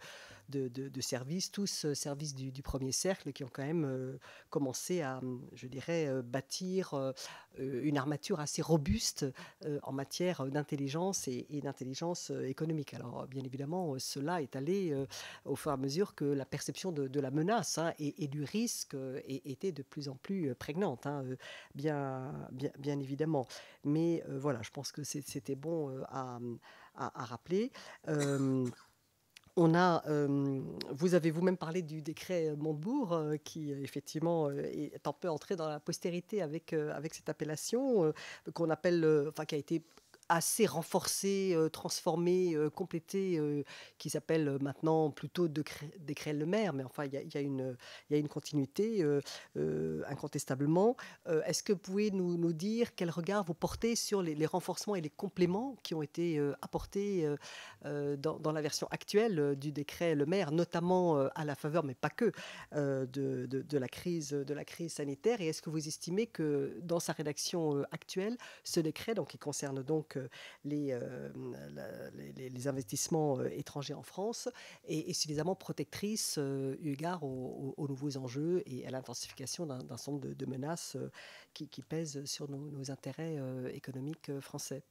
de, de, services, tous euh, services du, premier cercle qui ont quand même euh, commencé à, hum, je dirais, bâtir une armature assez robuste en matière d'intelligence et, d'intelligence économique. Alors bien évidemment, cela est allé au fur et à mesure que la perception de, la menace hein, et, du risque était de plus en plus prégnante, hein, bien, bien, bien évidemment. Mais euh, voilà, je pense que c'était bon euh, à, rappeler. On a, vous avez vous-même parlé du décret Montebourg, euh, qui effectivement est un peu entré dans la postérité avec, avec cette appellation qu'on appelle, enfin qui a été assez renforcé, transformé, complété, qui s'appelle maintenant plutôt de Décret le maire, mais enfin, il y, a, une continuité, incontestablement. Est-ce que vous pouvez nous, dire quel regard vous portez sur les, renforcements et les compléments qui ont été apportés dans, la version actuelle du décret le maire, notamment à la faveur, mais pas que, de, de la, crise, de la crise sanitaire Et est-ce que vous estimez que dans sa rédaction actuelle, ce décret, donc, qui concerne donc euh, les, investissements euh, étrangers en France et, suffisamment protectrice euh, eu égard aux, nouveaux enjeux et à l'intensification d'un certain nombre de, menaces qui, pèsent sur nos, intérêts économiques français.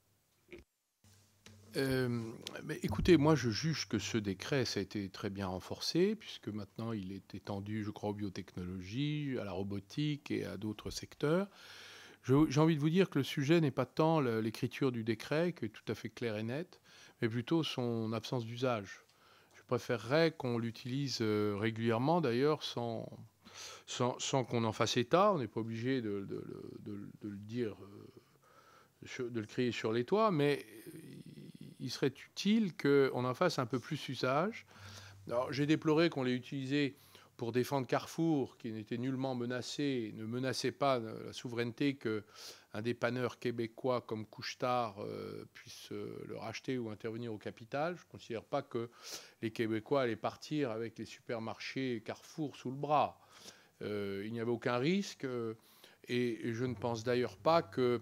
écoutez, moi je juge que ce décret, ça a été très bien renforcé, puisque maintenant il est étendu, je crois, aux biotechnologies, à la robotique et à d'autres secteurs. J'ai envie de vous dire que le sujet n'est pas tant l'écriture du décret, qui est tout à fait clair et net, mais plutôt son absence d'usage. Je préférerais qu'on l'utilise euh, régulièrement, d'ailleurs, sans, sans, qu'on en fasse état. On n'est pas obligé de, de, le dire, euh, de le crier sur les toits, mais il serait utile qu'on en fasse un peu plus usage. j'ai déploré qu'on l'ait utilisé pour défendre Carrefour, qui n'était nullement menacé, ne menaçait pas euh, la souveraineté que un dépanneur québécois comme Couchetard euh, puisse euh, le racheter ou intervenir au capital. Je ne considère pas que les Québécois allaient partir avec les supermarchés Carrefour sous le bras. il n'y avait aucun risque. et je ne pense d'ailleurs pas que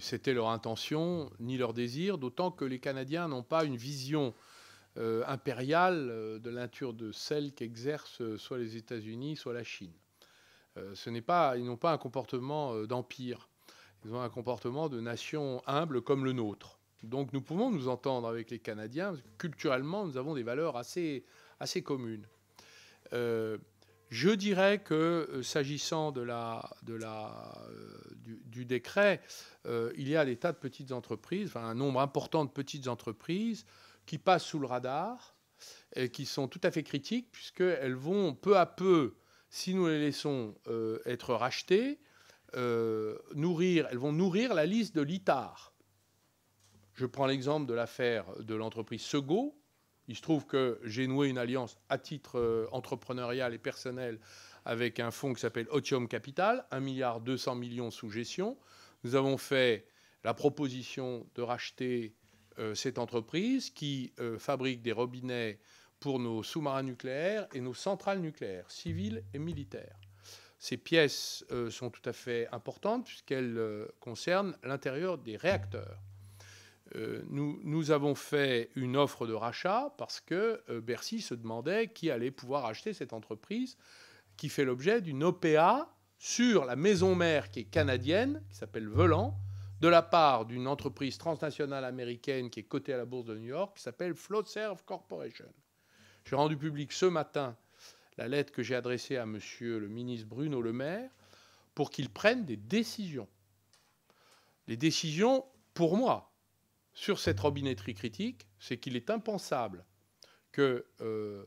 c'était leur intention ni leur désir, d'autant que les Canadiens n'ont pas une vision euh, impériale euh, de l'inture de celle qu'exercent euh, soit les États-Unis, soit la Chine. ce n'est pas, ils n'ont pas un comportement d'empire, ils ont un comportement de nation humble comme le nôtre. Donc nous pouvons nous entendre avec les Canadiens, culturellement nous avons des valeurs assez, assez communes. Je dirais que s'agissant de la, de la, du, décret, il y a des tas de petites entreprises, enfin un nombre important de petites entreprises qui passent sous le radar et qui sont tout à fait critiques, puisqu'elles vont peu à peu, si nous les laissons euh, être rachetées, euh, nourrir, elles vont nourrir la liste de l'ITAR. Je prends l'exemple de l'affaire de l'entreprise Sego. Il se trouve que j'ai noué une alliance à titre euh, entrepreneurial et personnel avec un fonds qui s'appelle Otium Capital, 1,2 milliard millions sous gestion. Nous avons fait la proposition de racheter euh, cette entreprise qui euh, fabrique des robinets pour nos sous-marins nucléaires et nos centrales nucléaires, civiles et militaires. Ces pièces euh, sont tout à fait importantes puisqu'elles concernent l'intérieur des réacteurs. nous, nous, avons fait une offre de rachat parce que Bercy se demandait qui allait pouvoir acheter cette entreprise qui fait l'objet d'une OPA sur la maison mère qui est canadienne, qui s'appelle Velan, de la part d'une entreprise transnationale américaine qui est cotée à la bourse de New York, qui s'appelle Flowserve Corporation. J'ai rendu public ce matin la lettre que j'ai adressée à Monsieur le ministre Bruno Le Maire pour qu'il prenne des décisions. Les décisions, pour moi, sur cette robinetterie critique, c'est qu'il est impensable que euh,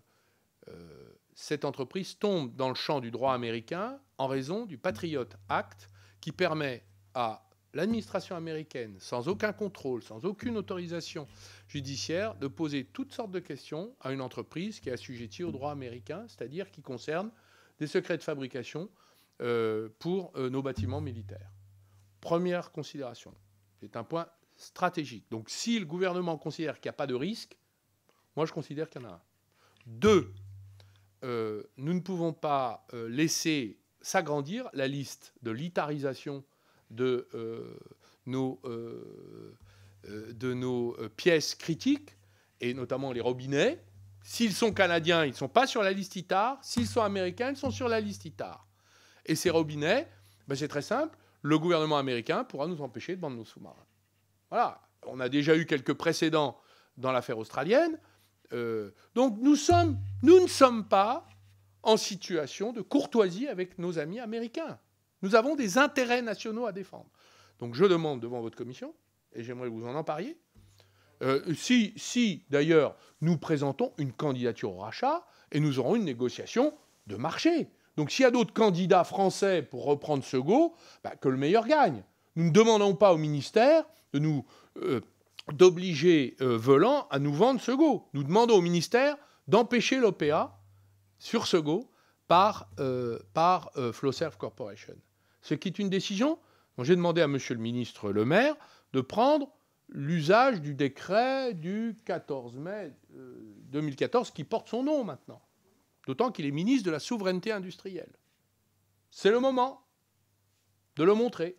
euh, cette entreprise tombe dans le champ du droit américain en raison du Patriot Act qui permet à l'administration américaine, sans aucun contrôle, sans aucune autorisation judiciaire, de poser toutes sortes de questions à une entreprise qui est assujettie au droit américain, c'est-à-dire qui concerne des secrets de fabrication euh, pour euh, nos bâtiments militaires. Première considération. C'est un point stratégique. Donc si le gouvernement considère qu'il n'y a pas de risque, moi je considère qu'il y en a un. Deux, euh, nous ne pouvons pas laisser s'agrandir la liste de litarisation euh, euh, euh, de, nos, de nos pièces critiques, et notamment les robinets, S'ils sont canadiens, ils ne sont pas sur la liste ITAR. S'ils sont américains, ils sont sur la liste ITAR. Et ces robinets, ben, c'est très simple. Le gouvernement américain pourra nous empêcher de vendre nos sous-marins. Voilà. On a déjà eu quelques précédents dans l'affaire australienne. donc nous, sommes, nous ne sommes pas en situation de courtoisie avec nos amis américains. Nous avons des intérêts nationaux à défendre. Donc je demande devant votre commission, et j'aimerais vous en en euh, si, si d'ailleurs nous présentons une candidature au rachat et nous aurons une négociation de marché. Donc s'il y a d'autres candidats français pour reprendre ce go, bah, que le meilleur gagne. Nous ne demandons pas au ministère de nous euh, d'obliger euh, Volant à nous vendre ce go. Nous demandons au ministère d'empêcher l'OPA sur ce go par, euh, par Flowserve Corporation ce qui est une décision dont j'ai demandé à Monsieur le ministre Le Maire de prendre l'usage du décret du 14 mai 2014 euh, qui porte son nom maintenant, d'autant qu'il est ministre de la souveraineté industrielle. C'est le moment de le montrer.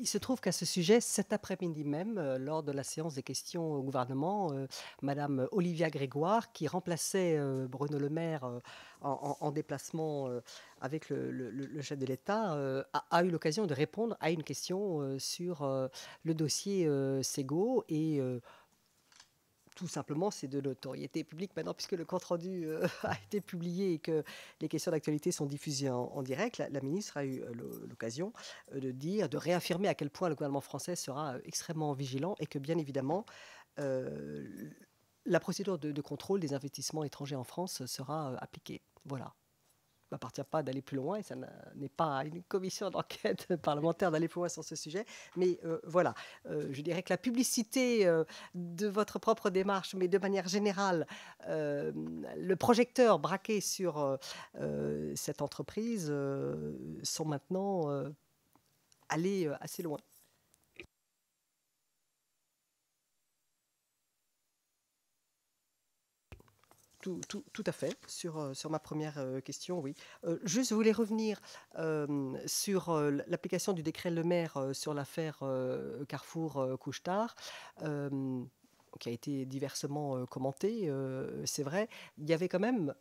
il se trouve qu'à ce sujet, cet après-midi même, euh, lors de la séance des questions au gouvernement, euh, Madame Olivia Grégoire, qui remplaçait euh, Bruno Le Maire en, déplacement avec le, chef de l'État, a, eu l'occasion de répondre à une question sur le dossier Sego et tout simplement, c'est de notoriété publique maintenant, puisque le compte-rendu euh, a été publié et que les questions d'actualité sont diffusées en, direct. La, ministre a eu euh, l'occasion euh, de dire, de réaffirmer à quel point le gouvernement français sera extrêmement vigilant et que, bien évidemment, la procédure de, contrôle des investissements étrangers en France sera appliquée. Voilà m'appartient pas d'aller plus loin et ça n'est pas une commission d'enquête parlementaire d'aller plus loin sur ce sujet. Mais euh, voilà, euh, je dirais que la publicité euh, de votre propre démarche, mais de manière générale, le projecteur braqué sur cette entreprise sont maintenant allés assez loin. tout, à fait sur, euh, sur ma première euh, question, oui. Euh, juste, je voulais revenir sur l'application du décret Le Maire sur l'affaire Carrefour-Couchetard qui a été diversement commenté, c'est vrai, il y avait quand même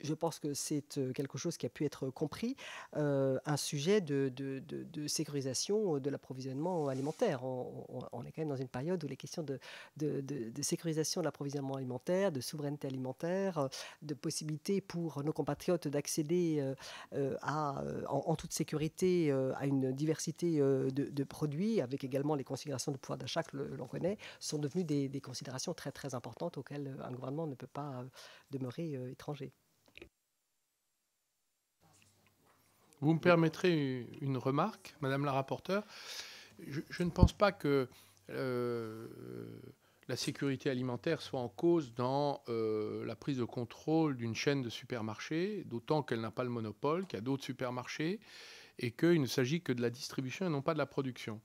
je pense que c'est euh, quelque chose qui a pu être compris, euh, un sujet de, sécurisation euh, de l'approvisionnement alimentaire. On, est quand même dans une période où les questions de, sécurisation de l'approvisionnement alimentaire, de souveraineté alimentaire, de possibilité pour nos compatriotes d'accéder à, en, toute sécurité à une diversité de, produits, avec également les considérations de pouvoir d'achat que l'on connaît, sont devenues des, des, considérations très très importantes auxquelles un gouvernement ne peut pas demeurer étranger. Vous me permettrez une remarque, Madame la rapporteure. Je, ne pense pas que euh, la sécurité alimentaire soit en cause dans euh, la prise de contrôle d'une chaîne de supermarchés, d'autant qu'elle n'a pas le monopole, qu'il y a d'autres supermarchés, et qu'il ne s'agit que de la distribution et non pas de la production.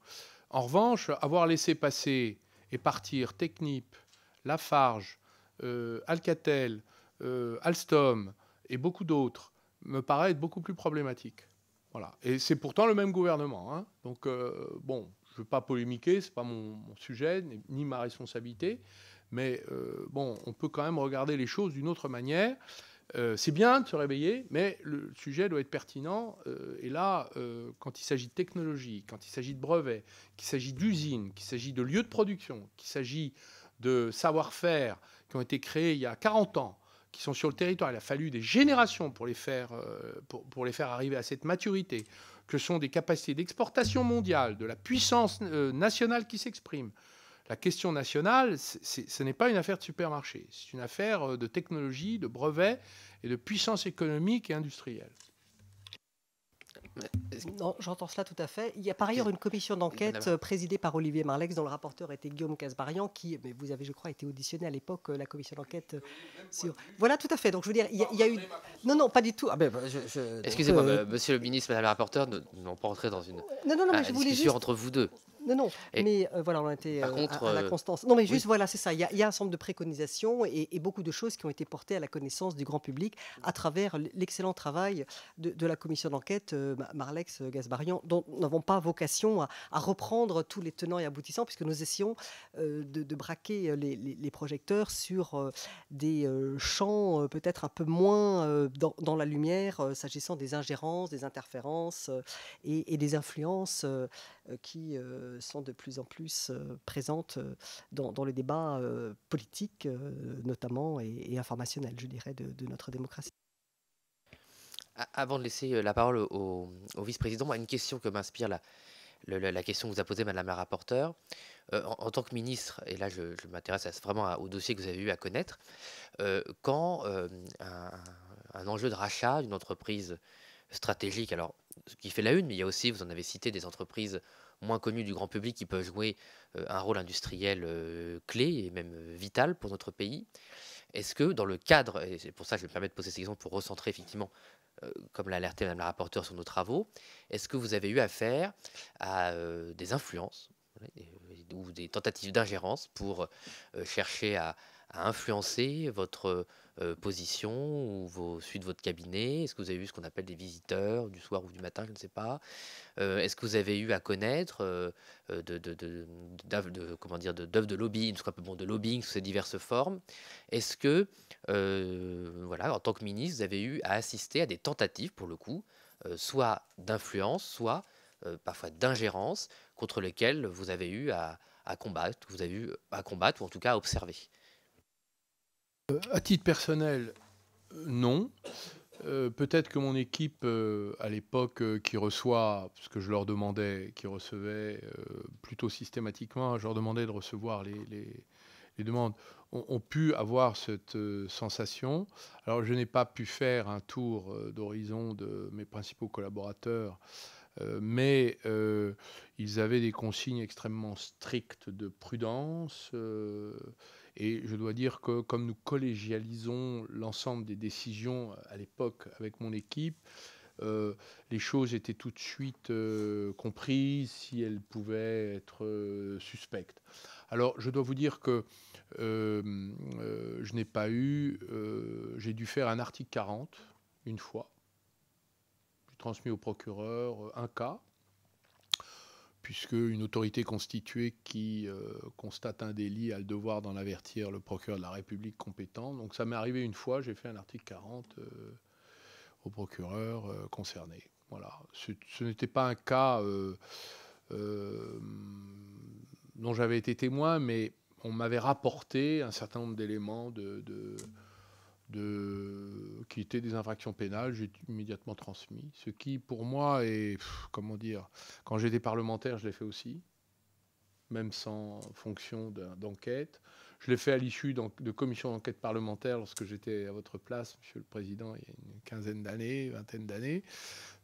En revanche, avoir laissé passer et partir Technip, Lafarge, euh, Alcatel, Alstom et beaucoup d'autres me paraît être beaucoup plus problématique. Voilà. Et c'est pourtant le même gouvernement. Hein. Donc, euh, bon, je ne veux pas polémiquer, ce n'est pas mon, sujet, ni ma responsabilité. Mais euh, bon, on peut quand même regarder les choses d'une autre manière. Euh, c'est bien de se réveiller, mais le sujet doit être pertinent. et là, quand il s'agit de technologie, quand il s'agit de brevets, qu'il s'agit d'usines, qu'il s'agit de lieux de production, qu'il s'agit de savoir-faire qui ont été créés il y a 40 ans, qui sont sur le territoire. Il a fallu des générations pour les faire, euh, les faire arriver à cette maturité, que sont des capacités d'exportation mondiale, de la puissance euh, nationale qui s'exprime. La question nationale, ce n'est pas une affaire de supermarché, c'est une affaire euh, de technologie, de brevets et de puissance économique et industrielle. Euh, non, j'entends cela tout à fait. Il y a par ailleurs une commission d'enquête euh, présidée par Olivier Marlex, dont le rapporteur était Guillaume Casbarian, qui, mais vous avez, je crois, été auditionné à l'époque, euh, la commission d'enquête sur. Voilà, tout à fait. Donc, je veux dire, il y a, eu. Non, non, pas du tout. Ah, ben, Excusez-moi, monsieur le ministre, madame la rapporteure, nous n'avons pas rentrer dans une discussion entre vous deux. Non, non, mais euh, voilà, on était euh, à, la euh, constance. Non, mais juste, voilà, c'est ça. Il y, a, un ensemble de préconisations et, beaucoup de choses qui ont été portées à la connaissance du grand public à travers l'excellent travail de, la commission d'enquête Marlex Gasbarian, dont nous n'avons pas vocation à, reprendre tous les tenants et aboutissants, puisque nous essayons de, braquer les, projecteurs sur des champs peut-être un peu moins dans, la lumière, s'agissant des ingérences, des interférences et, et des influences euh, qui euh, sont de plus en plus euh, présentes dans, le débat politique, notamment, et, informationnel, je dirais, de, notre démocratie. Avant de laisser la parole au, vice-président, une question que m'inspire la, la, question que vous a posée Madame la rapporteure. en, tant que ministre, et là je, m'intéresse vraiment au dossier que vous avez eu à connaître, quand un, un, enjeu de rachat d'une entreprise stratégique, alors ce qui fait la une, mais il y a aussi, vous en avez cité, des entreprises moins connues du grand public qui peuvent jouer euh, un rôle industriel euh, clé et même euh, vital pour notre pays. Est-ce que dans le cadre, et c'est pour ça que je me permettre de poser ces question pour recentrer effectivement, comme l'a alerté Madame la rapporteure sur nos travaux, est-ce que vous avez eu affaire à des influences ou des tentatives d'ingérence pour chercher à, influencer votre euh, position ou suite de votre cabinet Est-ce que vous avez eu ce qu'on appelle des visiteurs du soir ou du matin, je ne sais pas euh, Est-ce que vous avez eu à connaître euh, de, de, de, d'œuvres de lobbying, ce bon, de lobbying sous ces diverses formes Est-ce que voilà, en tant que ministre, vous avez eu à assister à des tentatives pour le coup, soit d'influence, soit parfois d'ingérence contre lesquelles vous avez eu à, à combattre, vous avez eu à combattre ou en tout cas à observer euh, à titre personnel, euh, non. Euh, peut-être que mon équipe, à l'époque, qui reçoit, parce que je leur demandais, qui recevait plutôt systématiquement, je leur demandais de recevoir les, demandes, ont, pu avoir cette sensation. Alors, je n'ai pas pu faire un tour d'horizon de mes principaux collaborateurs, mais ils avaient des consignes extrêmement strictes de prudence et je dois dire que comme nous collégialisons l'ensemble des décisions euh, à l'époque avec mon équipe, euh, les choses étaient tout de suite euh, comprises si elles pouvaient être suspectes. Alors, je dois vous dire que je n'ai pas eu, j'ai dû faire un article 40 une fois, j'ai transmis au procureur un cas, puisque une autorité constituée qui euh, constate un délit a le devoir d'en avertir le procureur de la République compétent. Donc ça m'est arrivé une fois, j'ai fait un article 40 euh, au procureur euh, concerné. Voilà, ce, n'était pas un cas dont j'avais été témoin, mais on m'avait rapporté un certain nombre d'éléments de de, qui étaient des infractions pénales, j'ai immédiatement transmis. Ce qui, pour moi, est, comment dire, quand j'étais parlementaire, je l'ai fait aussi, même sans fonction d'enquête. Je l'ai fait à l'issue de commissions d'enquête parlementaire lorsque j'étais à votre place, Monsieur le Président, il y a une quinzaine d'années, vingtaine d'années.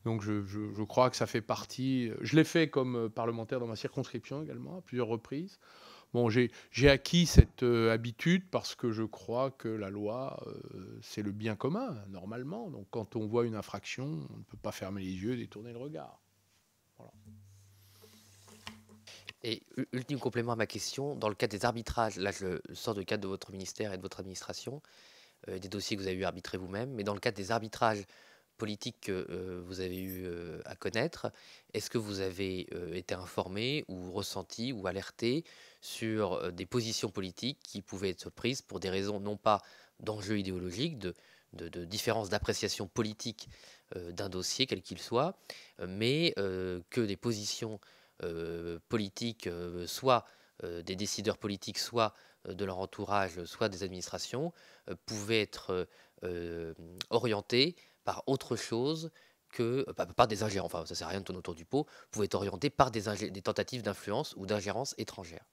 Donc je, crois que ça fait partie. Je l'ai fait comme euh, parlementaire dans ma circonscription également, à plusieurs reprises. Bon, j'ai acquis cette euh, habitude parce que je crois que la loi, euh, c'est le bien commun, normalement. Donc quand on voit une infraction, on ne peut pas fermer les yeux, détourner le regard. Et ultime complément à ma question, dans le cadre des arbitrages, là je sors du cadre de votre ministère et de votre administration, euh, des dossiers que vous avez eu arbitrer vous-même, mais dans le cadre des arbitrages politiques que vous avez eu à connaître, est-ce que vous avez été informé ou ressenti ou alerté sur euh, des positions politiques qui pouvaient être prises pour des raisons non pas d'enjeux idéologiques, de, différence différences d'appréciation politique euh, d'un dossier quel qu'il soit, euh, mais que des positions politiques, soit des décideurs politiques, soit de leur entourage, soit des administrations, pouvaient être orientées par autre chose que bah, par des ingérences, enfin ça sert à rien de tourner autour du pot, pouvaient être orientées par des, des tentatives d'influence ou d'ingérence étrangère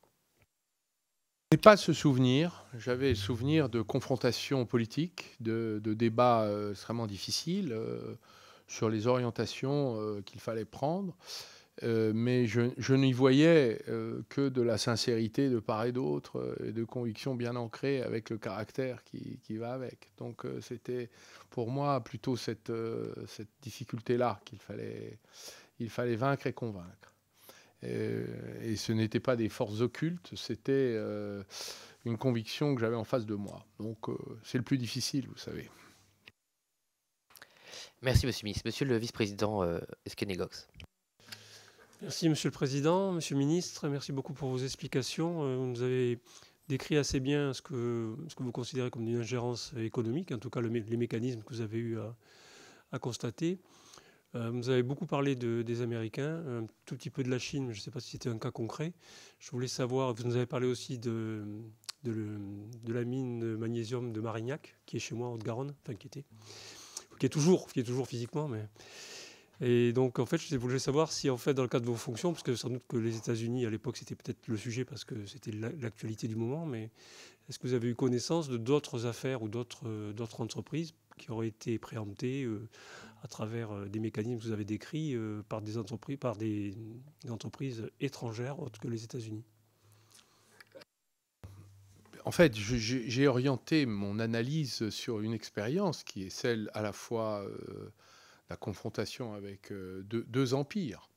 n'ai pas ce souvenir. J'avais le souvenir de confrontations politiques, de, débats euh, extrêmement difficiles euh, sur les orientations euh, qu'il fallait prendre. mais je, n'y voyais que de la sincérité de part et d'autre et de convictions bien ancrées avec le caractère qui, qui va avec. Donc c'était pour moi plutôt cette, cette difficulté-là qu'il fallait, il fallait vaincre et convaincre. Euh, et ce n'était pas des forces occultes, c'était euh, une conviction que j'avais en face de moi. Donc euh, c'est le plus difficile, vous savez. Merci, Monsieur le Ministre. Monsieur le Vice-président euh, Eskenegox. Merci, Monsieur le Président, Monsieur le Ministre. Merci beaucoup pour vos explications. Vous nous avez décrit assez bien ce que, vous considérez comme une ingérence économique, en tout cas les mécanismes que vous avez eu à constater. Euh, vous avez beaucoup parlé des Américains, un tout petit peu de la Chine, mais je ne sais pas si c'était un cas concret. Je voulais savoir, vous nous avez parlé aussi de, la mine magnésium de Marignac, qui est chez moi en Haute-Garonne, enfin qui était, qui est toujours, qui est toujours physiquement, Et donc, en fait, je voulais savoir si, en fait, dans le cadre de vos fonctions, parce que sans doute que les États-Unis, à l'époque, c'était peut-être le sujet parce que c'était l'actualité du moment, mais est-ce que vous avez eu connaissance de d'autres affaires ou d'autres entreprises qui auraient été préemptés euh, à travers euh, des mécanismes que vous avez décrits euh, par, des entreprises, par des, entreprises étrangères autres que les États-Unis En fait, j'ai orienté mon analyse sur une expérience qui est celle à la fois de la confrontation avec deux, empires,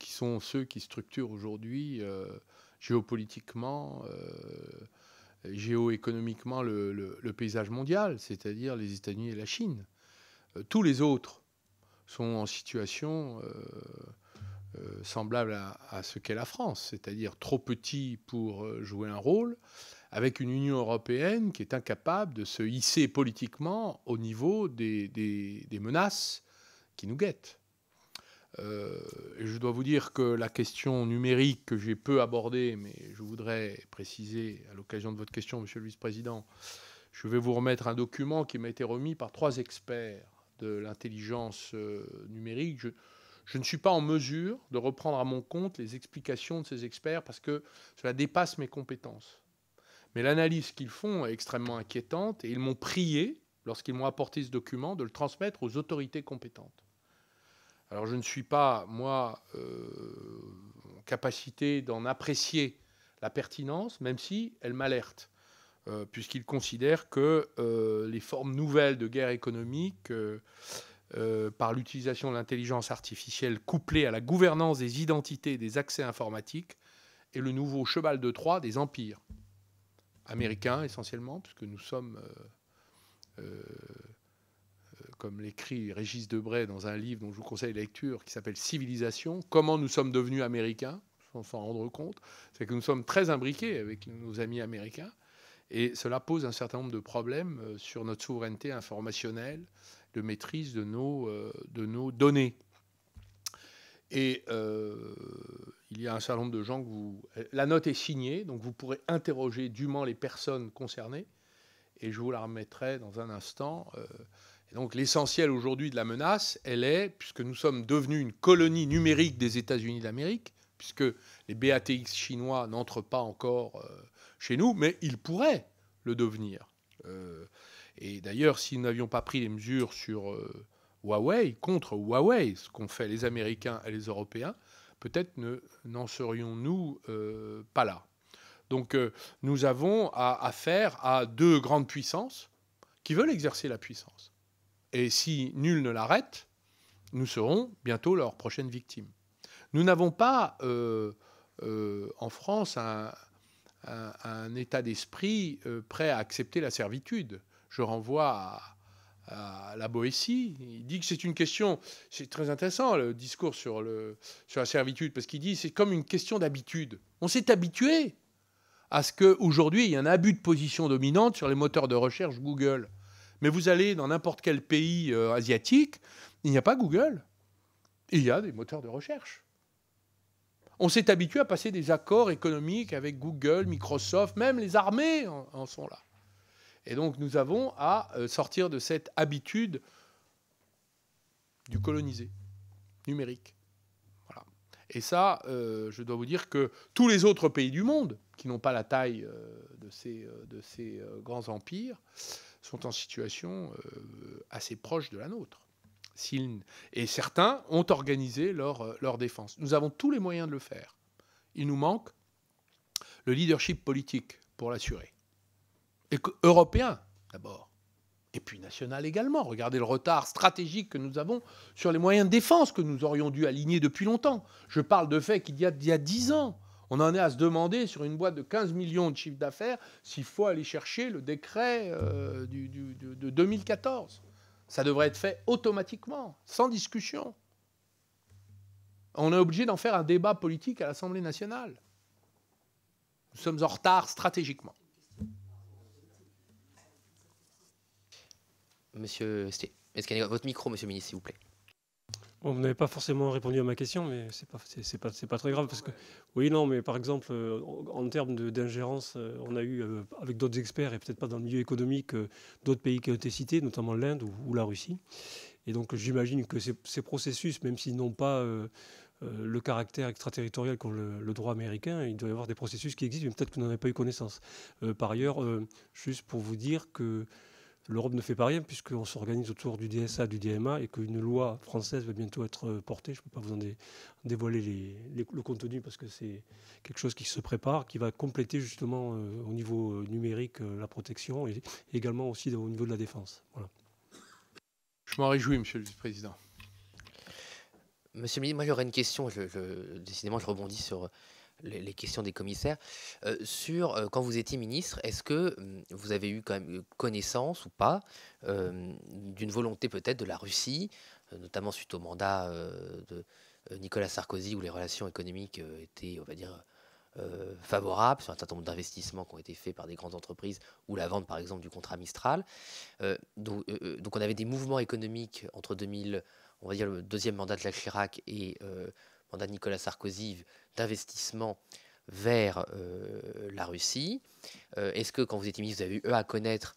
qui sont ceux qui structurent aujourd'hui géopolitiquement géoéconomiquement le, paysage mondial, c'est-à-dire les États-Unis et la Chine. Euh, tous les autres sont en situation euh, euh, semblable à, ce qu'est la France, c'est-à-dire trop petit pour jouer un rôle, avec une Union européenne qui est incapable de se hisser politiquement au niveau des menaces qui nous guettent. Euh, je dois vous dire que la question numérique que j'ai peu abordée, mais je voudrais préciser à l'occasion de votre question, Monsieur le Vice-président, je vais vous remettre un document qui m'a été remis par trois experts de l'intelligence euh, numérique. je ne suis pas en mesure de reprendre à mon compte les explications de ces experts parce que cela dépasse mes compétences. Mais l'analyse qu'ils font est extrêmement inquiétante et ils m'ont prié, lorsqu'ils m'ont apporté ce document, de le transmettre aux autorités compétentes. Alors je ne suis pas, moi, euh, en capacité d'en apprécier la pertinence, même si elle m'alerte, euh, puisqu'il considère que euh, les formes nouvelles de guerre économique, par l'utilisation de l'intelligence artificielle couplée à la gouvernance des identités et des accès informatiques, est le nouveau cheval de Troie des empires américains essentiellement, puisque nous sommes comme l'écrit Régis Debray dans un livre dont je vous conseille la lecture, qui s'appelle Civilisation, comment nous sommes devenus américains, sans s'en rendre compte, c'est que nous sommes très imbriqués avec nos amis américains, et cela pose un certain nombre de problèmes euh, sur notre souveraineté informationnelle, de maîtrise de nos, euh, de nos données. Et euh, il y a un certain nombre de gens que vous... La note est signée, donc vous pourrez interroger dûment les personnes concernées. Et je vous la remettrai dans un instant donc l'essentiel aujourd'hui de la menace, elle est, puisque nous sommes devenus une colonie numérique des États-Unis d'Amérique, puisque les BATX chinois n'entrent pas encore euh, chez nous, mais ils pourraient le devenir. Euh, et d'ailleurs, si nous n'avions pas pris les mesures sur euh, Huawei, contre Huawei, ce qu'ont fait les Américains et les Européens, peut-être n'en serions-nous pas là. Donc nous avons à, affaire à deux grandes puissances qui veulent exercer la puissance. Et si nul ne l'arrête, nous serons bientôt leurs prochaines victimes. Nous n'avons pas euh, euh, en France un, état d'esprit euh, prêt à accepter la servitude. Je renvoie à, la Boétie. Il dit que c'est une question, c'est très intéressant le discours sur, la servitude, parce qu'il dit c'est comme une question d'habitude. On s'est habitué à ce qu'aujourd'hui il y a un abus de position dominante sur les moteurs de recherche Google. Mais vous allez dans n'importe quel pays euh, asiatique, il n'y a pas Google. Il y a des moteurs de recherche. On s'est habitué à passer des accords économiques avec Google, Microsoft, même les armées en, sont là. Et donc nous avons à euh, sortir de cette habitude du colonisé numérique. Et ça, euh, je dois vous dire que tous les autres pays du monde qui n'ont pas la taille de ces, grands empires, sont en situation euh, assez proche de la nôtre. Et certains ont organisé euh, leur, défense. Nous avons tous les moyens de le faire. Il nous manque le leadership politique pour l'assurer. Et européen, d'abord. Et puis national également. Regardez le retard stratégique que nous avons sur les moyens de défense que nous aurions dû aligner depuis longtemps. Je parle de fait qu'il y a dix ans. On en est à se demander, sur une boîte de 15 millions de chiffres d'affaires, s'il faut aller chercher le décret euh, du, de 2014. Ça devrait être fait automatiquement, sans discussion. On est obligé d'en faire un débat politique à l'Assemblée nationale. Nous sommes en retard stratégiquement. Monsieur Sté, votre micro, monsieur le ministre, s'il vous plaît vous n'avez pas forcément répondu à ma question, mais c'est pas c'est, pas, pas très grave parce que oui non mais par exemple euh, en termes d'ingérence euh, on a eu euh, avec d'autres experts et peut-être pas dans le milieu économique d'autres pays qui ont été cités notamment l'Inde ou, la Russie et donc j'imagine que ces, processus même s'ils n'ont pas le caractère extraterritorial qu'ont le, droit américain il doit y avoir des processus qui existent mais peut-être que vous n'en avez pas eu connaissance par ailleurs juste pour vous dire que l'Europe ne fait pas rien puisqu'on s'organise autour du DSA, du DMA et qu'une loi française va bientôt être euh, portée. Je ne peux pas vous en dévoiler le contenu parce que c'est quelque chose qui se prépare, qui va compléter justement euh, au niveau euh, numérique la protection et également aussi au niveau de la défense. Je m'en réjouis, Monsieur le Vice-président. Monsieur le Ministre, moi j'aurais une question. décidément, je rebondis sur les, questions des commissaires, euh, sur euh, quand vous étiez ministre, est-ce que hum, vous avez eu quand même euh, connaissance ou pas d'une volonté peut-être de la Russie, notamment suite au mandat de Nicolas Sarkozy où les relations économiques étaient, on va dire, favorables sur un certain nombre d'investissements qui ont été faits par des grandes entreprises ou la vente par exemple du contrat Mistral. donc, donc, on avait des mouvements économiques entre 2000, on va dire le deuxième mandat de la Chirac et le mandat de Nicolas Sarkozy d'investissement vers euh, la Russie. Euh, est-ce que quand vous étiez ministre, vous avez eu à connaître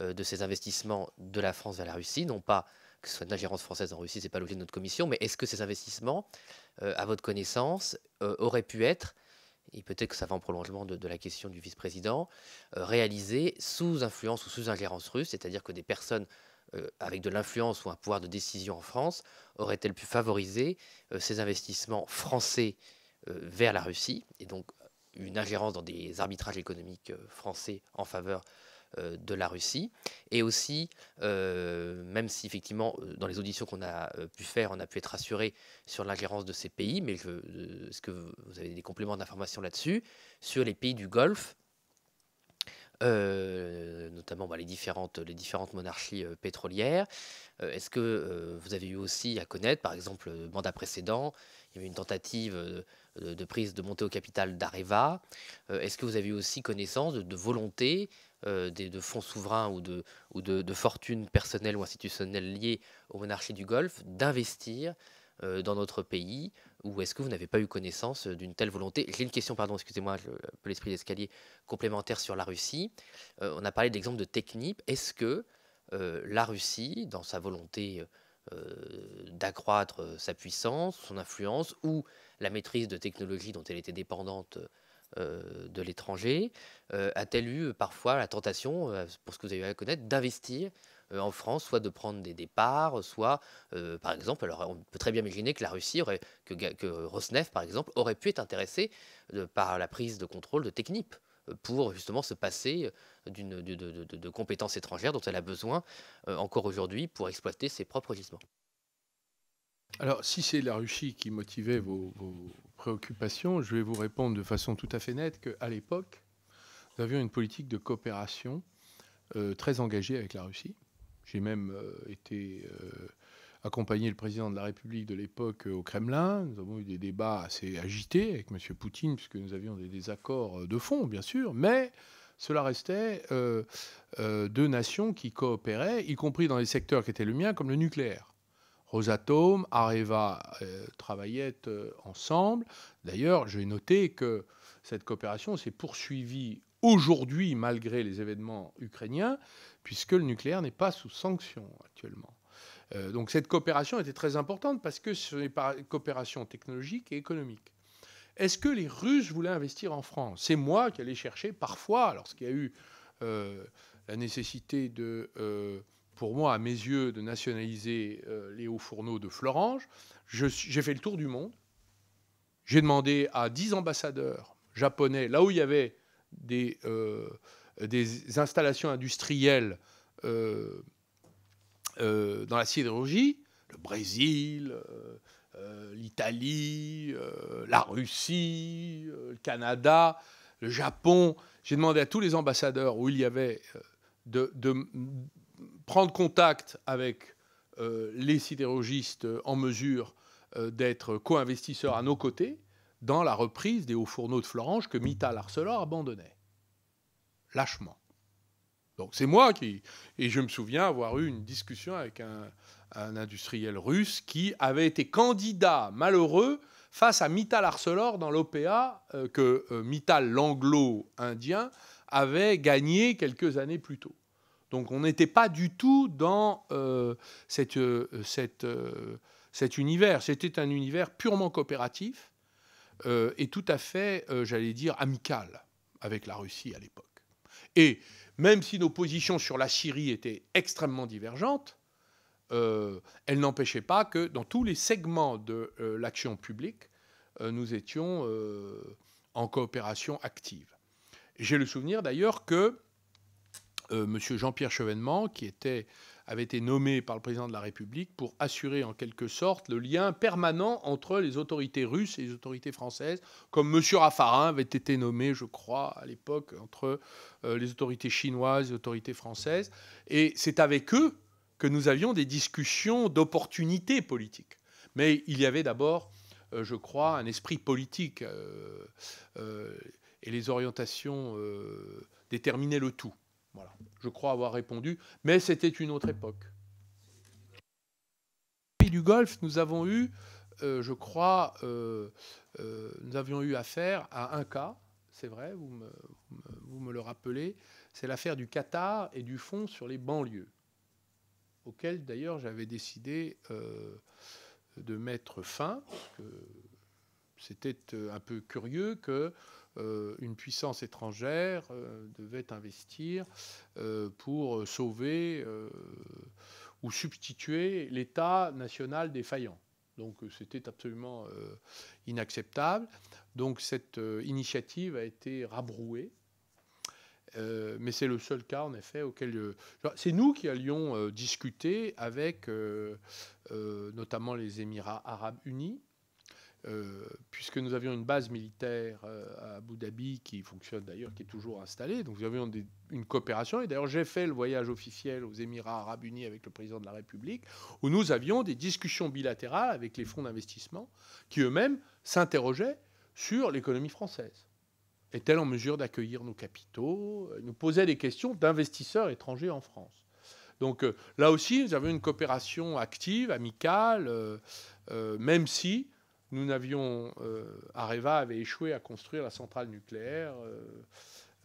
euh, de ces investissements de la France vers la Russie Non pas que ce soit une ingérence française en Russie, ce n'est pas l'objet de notre commission, mais est-ce que ces investissements, à votre connaissance, auraient pu être, et peut-être que ça va en prolongement de, de la question du vice-président, réalisés sous influence ou sous ingérence russe, c'est-à-dire que des personnes avec de l'influence ou un pouvoir de décision en France auraient-elles pu favoriser ces investissements français euh, vers la Russie, et donc une ingérence dans des arbitrages économiques euh, français en faveur euh, de la Russie. Et aussi, même si effectivement, dans les auditions qu'on a pu faire, on a pu être rassuré sur l'ingérence de ces pays, mais est-ce que vous avez des compléments d'information là-dessus Sur les pays du Golfe, notamment bah, les, différentes, les différentes monarchies pétrolières. est-ce que vous avez eu aussi à connaître, par exemple, le mandat précédent, il y avait une tentative euh, de, prise de montée au capital d'Areva euh, Est-ce que vous avez aussi connaissance de, volonté euh, de fonds souverains ou de, ou de, fortunes personnelles ou institutionnelles liées aux monarchies du Golfe d'investir dans notre pays Ou est-ce que vous n'avez pas eu connaissance d'une telle volonté J'ai une question, pardon, excusez-moi, un peu l'esprit d'escalier complémentaire sur la Russie. on a parlé d'exemple de Technip. Est-ce que la Russie, dans sa volonté euh, d'accroître euh, sa puissance, son influence, ou la maîtrise de technologies dont elle était dépendante euh, de l'étranger, a-t-elle eu parfois la tentation, pour ce que vous avez à connaître, d'investir en France, soit de prendre des départs, soit, par exemple, alors on peut très bien imaginer que la Russie, que, Rosneft, par exemple, aurait pu être intéressée par la prise de contrôle de Technip pour justement se passer euh, d'une, de, compétences étrangères dont elle a besoin euh, encore aujourd'hui pour exploiter ses propres gisements. Alors, si c'est la Russie qui motivait vos, préoccupations, je vais vous répondre de façon tout à fait nette qu'à l'époque, nous avions une politique de coopération euh, très engagée avec la Russie. J'ai même été accompagné le président de la République de l'époque euh, au Kremlin. Nous avons eu des débats assez agités avec M. Poutine, puisque nous avions des désaccords euh, de fond, bien sûr, mais cela restait euh, deux nations qui coopéraient, y compris dans les secteurs qui étaient le mien, comme le nucléaire. Rosatom, Areva travaillaient ensemble. D'ailleurs, j'ai noté que cette coopération s'est poursuivie aujourd'hui, malgré les événements ukrainiens, puisque le nucléaire n'est pas sous sanction actuellement. Euh, donc cette coopération était très importante parce que ce n'est une coopération technologique et économique. Est-ce que les Russes voulaient investir en France C'est moi qui allais chercher parfois, lorsqu'il y a eu euh, la nécessité de, euh, pour moi, à mes yeux, de nationaliser les hauts fourneaux de Florange, j'ai fait le tour du monde. J'ai demandé à 10 ambassadeurs japonais, là où il y avait des, des installations industrielles euh, dans la sidérurgie, le Brésil, euh, euh, l'Italie, la Russie, le Canada, le Japon. J'ai demandé à tous les ambassadeurs où il y avait de, prendre contact avec les sidérurgistes en mesure d'être co-investisseurs à nos côtés dans la reprise des hauts fourneaux de Florange que Mittal Arcelor abandonnait. Lâchement. Donc c'est moi qui... Et je me souviens avoir eu une discussion avec un, industriel russe qui avait été candidat malheureux face à Mittal Arcelor dans l'OPA euh, que euh, Mittal, l'anglo-indien, avait gagné quelques années plus tôt. Donc on n'était pas du tout dans euh, cette, cette, cet univers. C'était un univers purement coopératif et tout à fait, j'allais dire, amical avec la Russie à l'époque. Et même si nos positions sur la Syrie étaient extrêmement divergentes, euh, elle n'empêchait pas que dans tous les segments de euh, l'action publique, euh, nous étions en coopération active. J'ai le souvenir d'ailleurs que M. Jean-Pierre Chevènement, qui était avait été nommé par le président de la République pour assurer en quelque sorte le lien permanent entre les autorités russes et les autorités françaises, comme M. Raffarin avait été nommé, je crois, à l'époque, entre euh, les autorités chinoises et les autorités françaises. Et c'est avec eux que nous avions des discussions d'opportunités politiques. Mais il y avait d'abord, euh, je crois, un esprit politique. Euh, et les orientations déterminaient le tout. Voilà, je crois avoir répondu, mais c'était une autre époque. Pays du Golfe, nous avons eu, euh, je crois, euh, euh, nous avions eu affaire à un cas, c'est vrai, vous me, le rappelez, c'est l'affaire du Qatar et du fonds sur les banlieues, auquel d'ailleurs j'avais décidé de mettre fin, c'était un peu curieux que euh, une puissance étrangère euh, devait investir euh, pour sauver ou substituer l'État national défaillant. Donc c'était absolument inacceptable. Donc cette initiative a été rabrouée. mais c'est le seul cas, en effet, auquel. c'est nous qui allions discuter avec notamment les Émirats arabes unis euh, puisque nous avions une base militaire euh, à Abu Dhabi qui fonctionne d'ailleurs, qui est toujours installée. Donc nous avions une coopération. Et d'ailleurs, j'ai fait le voyage officiel aux Émirats arabes unis avec le président de la République, où nous avions des discussions bilatérales avec les fonds d'investissement, qui eux-mêmes s'interrogeaient sur l'économie française. Est-elle en mesure d'accueillir nos capitaux nous posaient des questions d'investisseurs étrangers en France. Donc euh, là aussi, nous avions une coopération active, amicale, même si nous n'avions, euh, Areva avait échoué à construire la centrale nucléaire euh,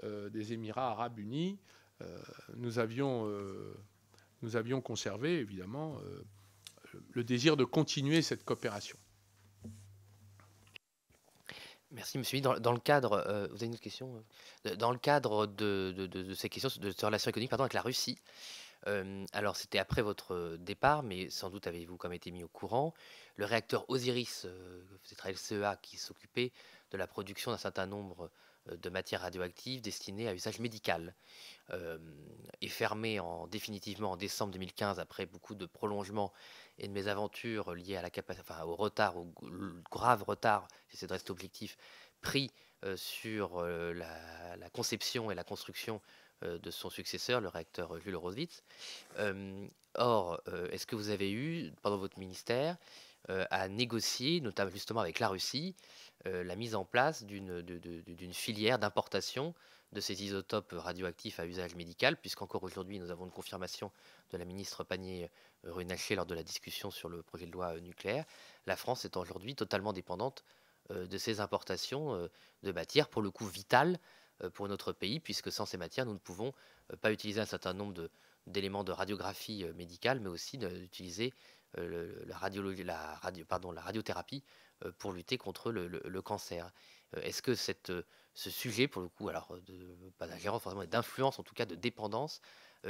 euh, des Émirats arabes unis. nous, avions, nous avions conservé, évidemment, le désir de continuer cette coopération. Merci, monsieur. Dans, le cadre, vous avez une question Dans le cadre de, ces questions, de relations économiques pardon, avec la Russie, alors c'était après votre départ, mais sans doute avez-vous quand été mis au courant le réacteur Osiris, cest euh, e qui s'occupait de la production d'un certain nombre euh, de matières radioactives destinées à usage médical, euh, est fermé en, définitivement en décembre 2015 après beaucoup de prolongements et de mésaventures liées à la enfin, au retard, au grave retard, j'essaie de rester objectif, pris euh, sur la, conception et la construction de son successeur, le réacteur Jules Roswitz. or, est-ce que vous avez eu, pendant votre ministère, euh, à négocier, notamment justement avec la Russie, euh, la mise en place d'une filière d'importation de ces isotopes radioactifs à usage médical, puisqu'encore aujourd'hui, nous avons une confirmation de la ministre Panier euh, runacher lors de la discussion sur le projet de loi nucléaire. La France est aujourd'hui totalement dépendante de ces importations de matières, pour le coup vitales pour notre pays, puisque sans ces matières, nous ne pouvons pas utiliser un certain nombre d'éléments de, de radiographie médicale, mais aussi d'utiliser euh, la, radiologie, la, pardon, la radiothérapie euh, pour lutter contre le, cancer. Euh, est-ce que cette, ce sujet, pour le coup, alors de, pas d'ingérence forcément, d'influence, en tout cas de dépendance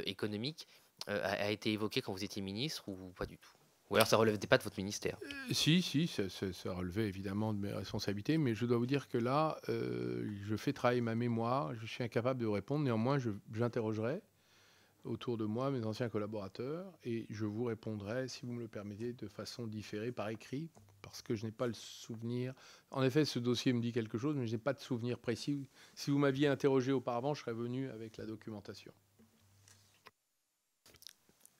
économique, a, été évoqué quand vous étiez ministre ou pas du tout ou alors ça ne relevait pas de votre ministère Si, si, ça, ça, relevait évidemment de mes responsabilités, mais je dois vous dire que là, je fais travailler ma mémoire, je suis incapable de répondre, néanmoins, j'interrogerai autour de moi, mes anciens collaborateurs, et je vous répondrai, si vous me le permettez, de façon différée, par écrit, parce que je n'ai pas le souvenir. En effet, ce dossier me dit quelque chose, mais je n'ai pas de souvenir précis. Si vous m'aviez interrogé auparavant, je serais venu avec la documentation.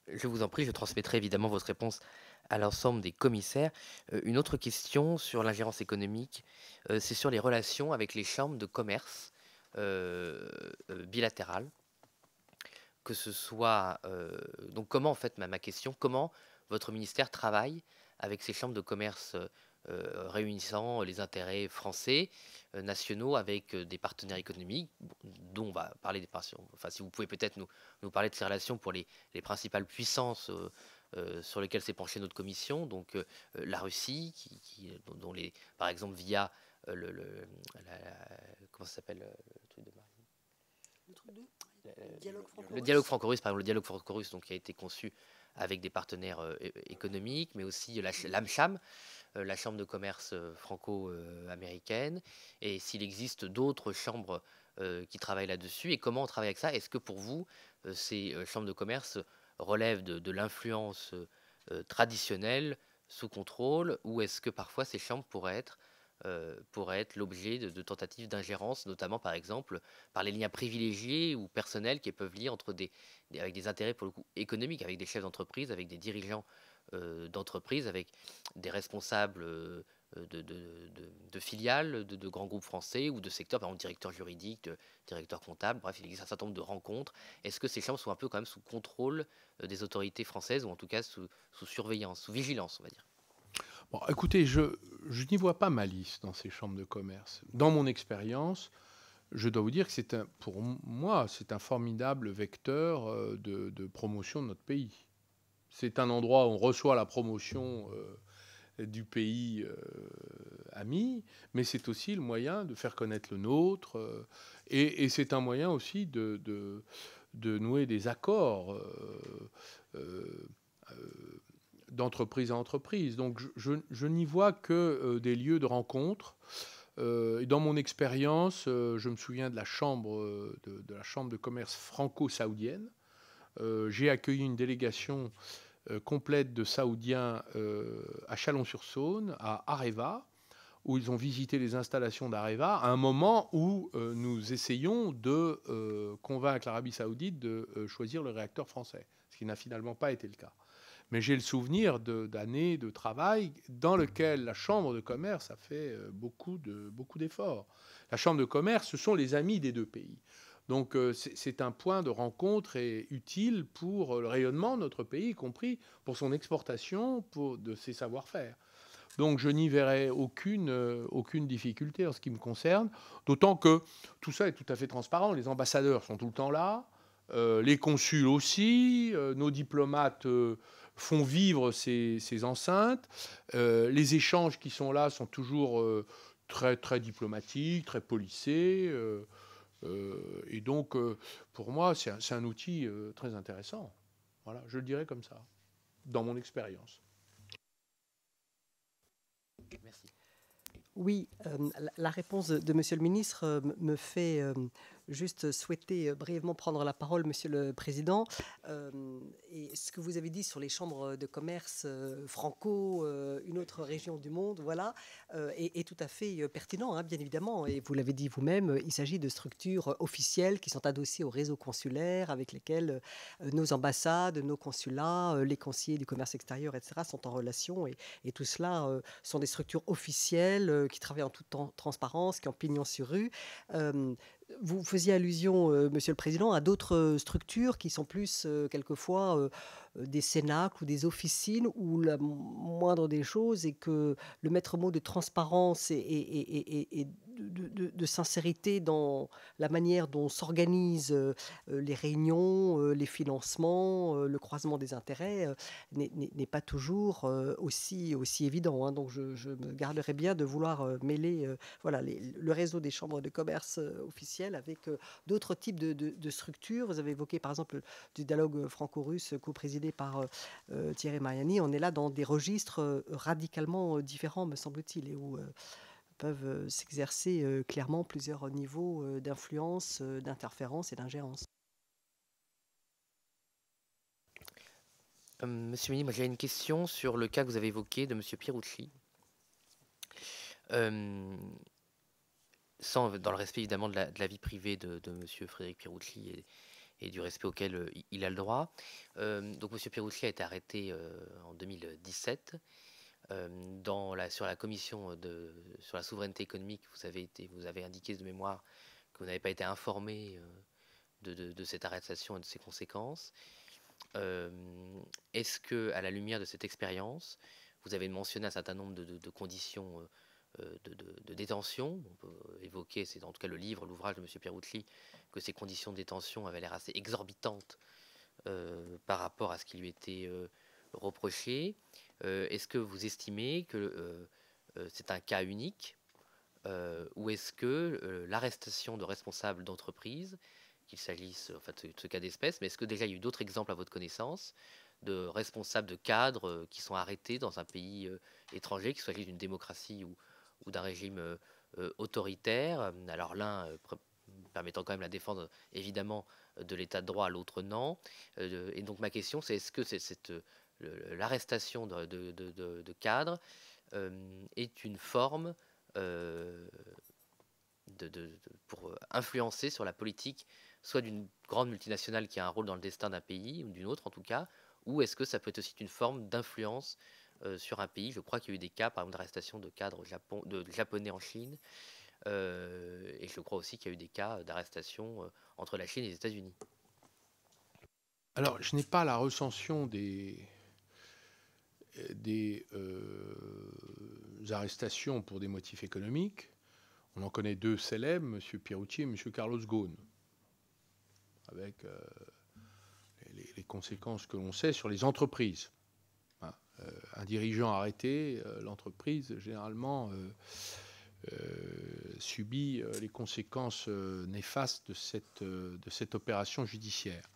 Je vous en prie, je transmettrai évidemment votre réponse à l'ensemble des commissaires. Euh, une autre question sur l'ingérence économique, euh, c'est sur les relations avec les chambres de commerce euh, bilatérales que ce soit euh, donc comment en fait ma, question comment votre ministère travaille avec ces chambres de commerce euh, réunissant les intérêts français euh, nationaux avec des partenaires économiques dont on va parler des enfin si vous pouvez peut-être nous, parler de ces relations pour les, principales puissances sur lesquelles s'est penchée notre commission donc la Russie qui, dont les par exemple via le, le comment s'appelle le truc de le truc euh, le dialogue franco-russe, par exemple, le dialogue franco donc, qui a été conçu avec des partenaires euh, économiques, mais aussi l'AMCHAM, euh, la, Chambre de commerce franco-américaine, et s'il existe d'autres chambres qui travaillent là-dessus, et comment on travaille avec ça Est-ce que pour vous, ces chambres de commerce relèvent de l'influence traditionnelle, sous contrôle, ou est-ce que parfois ces chambres pourraient être euh, pourrait pourraient être l'objet de, tentatives d'ingérence, notamment par exemple par les liens privilégiés ou personnels qui peuvent lier entre des, avec des intérêts pour le coup économiques, avec des chefs d'entreprise, avec des dirigeants euh, d'entreprise, avec des responsables euh, de, de, filiales, de, grands groupes français ou de secteurs, par exemple directeur juridique, directeur comptable, bref, il existe un certain nombre de rencontres. Est-ce que ces chambres sont un peu quand même sous contrôle des autorités françaises ou en tout cas sous, sous surveillance, sous vigilance, on va dire écoutez, je, je n'y vois pas malice dans ces chambres de commerce. Dans mon expérience, je dois vous dire que c'est un, pour moi, c'est un formidable vecteur euh, de, promotion de notre pays. C'est un endroit où on reçoit la promotion euh, du pays euh, ami, mais c'est aussi le moyen de faire connaître le nôtre, et, c'est un moyen aussi de, de nouer des accords d'entreprise à entreprise. Donc je, n'y vois que euh, des lieux de rencontre. Euh, dans mon expérience, euh, je me souviens de la chambre de, la chambre de commerce franco-saoudienne. J'ai accueilli une délégation complète de Saoudiens à Chalon-sur-Saône, à Areva, où ils ont visité les installations d'Areva, à un moment où nous essayons de convaincre l'Arabie saoudite de choisir le réacteur français, ce qui n'a finalement pas été le cas. Mais j'ai le souvenir d'années de, travail dans lequel la Chambre de commerce a fait euh, beaucoup d'efforts. De, beaucoup la Chambre de commerce, ce sont les amis des deux pays. Donc euh, c'est un point de rencontre et utile pour le rayonnement de notre pays, y compris pour son exportation pour de ses savoir-faire. Donc je n'y verrai aucune, euh, aucune difficulté en ce qui me concerne, d'autant que tout ça est tout à fait transparent. Les ambassadeurs sont tout le temps là, les consuls aussi, nos diplomates font vivre ces, ces enceintes. Euh, les échanges qui sont là sont toujours euh, très, très diplomatiques, très polissés. Euh, et donc, pour moi, c'est un, un, outil très intéressant. Voilà, je le dirais comme ça, dans mon expérience. Merci. Oui, la réponse de Monsieur le ministre me fait juste souhaiter euh, brièvement prendre la parole, Monsieur le Président. Euh, et ce que vous avez dit sur les chambres de commerce euh, franco, une autre région du monde, voilà, est, tout à fait pertinent, hein, bien évidemment. Et vous l'avez dit vous-même, il s'agit de structures officielles qui sont adossées au réseau consulaire, avec lesquelles nos ambassades, nos consulats, les conseillers du commerce extérieur, etc., sont en relation. Et, tout cela sont des structures officielles qui travaillent en toute transparence, qui ont pignon sur rue. Euh, vous faisiez allusion, euh, Monsieur le Président, à d'autres euh, structures qui sont plus, euh, quelquefois, euh, des cénacles ou des officines où la moindre des choses est que le maître mot de transparence et, et, de, sincérité dans la manière dont s'organisent euh, les réunions, euh, les financements, le croisement des intérêts n'est pas toujours aussi, aussi évident. Hein. Donc je, je, me garderai bien de vouloir mêler voilà, le réseau des chambres de commerce officielles avec d'autres types de, structures. Vous avez évoqué par exemple du dialogue franco-russe co président par euh, euh, Thierry Mariani, on est là dans des registres euh, radicalement différents, me semble-t-il, et où peuvent s'exercer clairement plusieurs niveaux d'influence, d'interférence et d'ingérence. Monsieur ministre, j'ai une question sur le cas que vous avez évoqué de Monsieur Pierucci. sans, dans le respect évidemment de la, vie privée de, Monsieur Frédéric Pierucci et, et du respect auquel euh, il a le droit. Euh, donc M. Piroussi a été arrêté euh, en 2017. sur la commission de, sur la souveraineté économique, vous avez, été, vous avez indiqué de mémoire que vous n'avez pas été informé de, cette arrestation et de ses conséquences. Est-ce que, à la lumière de cette expérience, vous avez mentionné un certain nombre de, de conditions euh, de, détention. On peut évoquer, c'est en tout cas le livre, l'ouvrage de M. Pierre que ces conditions de détention avaient l'air assez exorbitantes euh, par rapport à ce qui lui était euh, reproché. est-ce que vous estimez que c'est un cas unique ou est-ce que l'arrestation de responsables d'entreprise, qu'il s'agisse en fait, de ce cas d'espèce, mais est-ce que déjà il y a eu d'autres exemples à votre connaissance de responsables de cadres qui sont arrêtés dans un pays étranger, qu'il s'agisse d'une démocratie ou, ou d'un régime euh, euh, autoritaire. Alors l'un euh, permettant quand même la défense évidemment de l'état de droit, l'autre non. et donc ma question c'est est-ce que cette l'arrestation de, cadres est une forme pour influencer sur la politique, soit d'une grande multinationale qui a un rôle dans le destin d'un pays, ou d'une autre en tout cas, ou est-ce que ça peut être aussi une forme d'influence euh, sur un pays. Je crois qu'il y a eu des cas, par exemple, d'arrestation de cadres Japon, de, japonais en Chine. Euh, et je crois aussi qu'il y a eu des cas euh, d'arrestation entre la Chine et les États-Unis. Alors, je n'ai pas la recension des, arrestations pour des motifs économiques. On en connaît deux célèbres, M. Pierucci et M. Carlos Ghosn, avec les, conséquences que l'on sait sur les entreprises. Euh, un dirigeant arrêté, euh, l'entreprise généralement euh, subit les conséquences néfastes de cette, de cette opération judiciaire.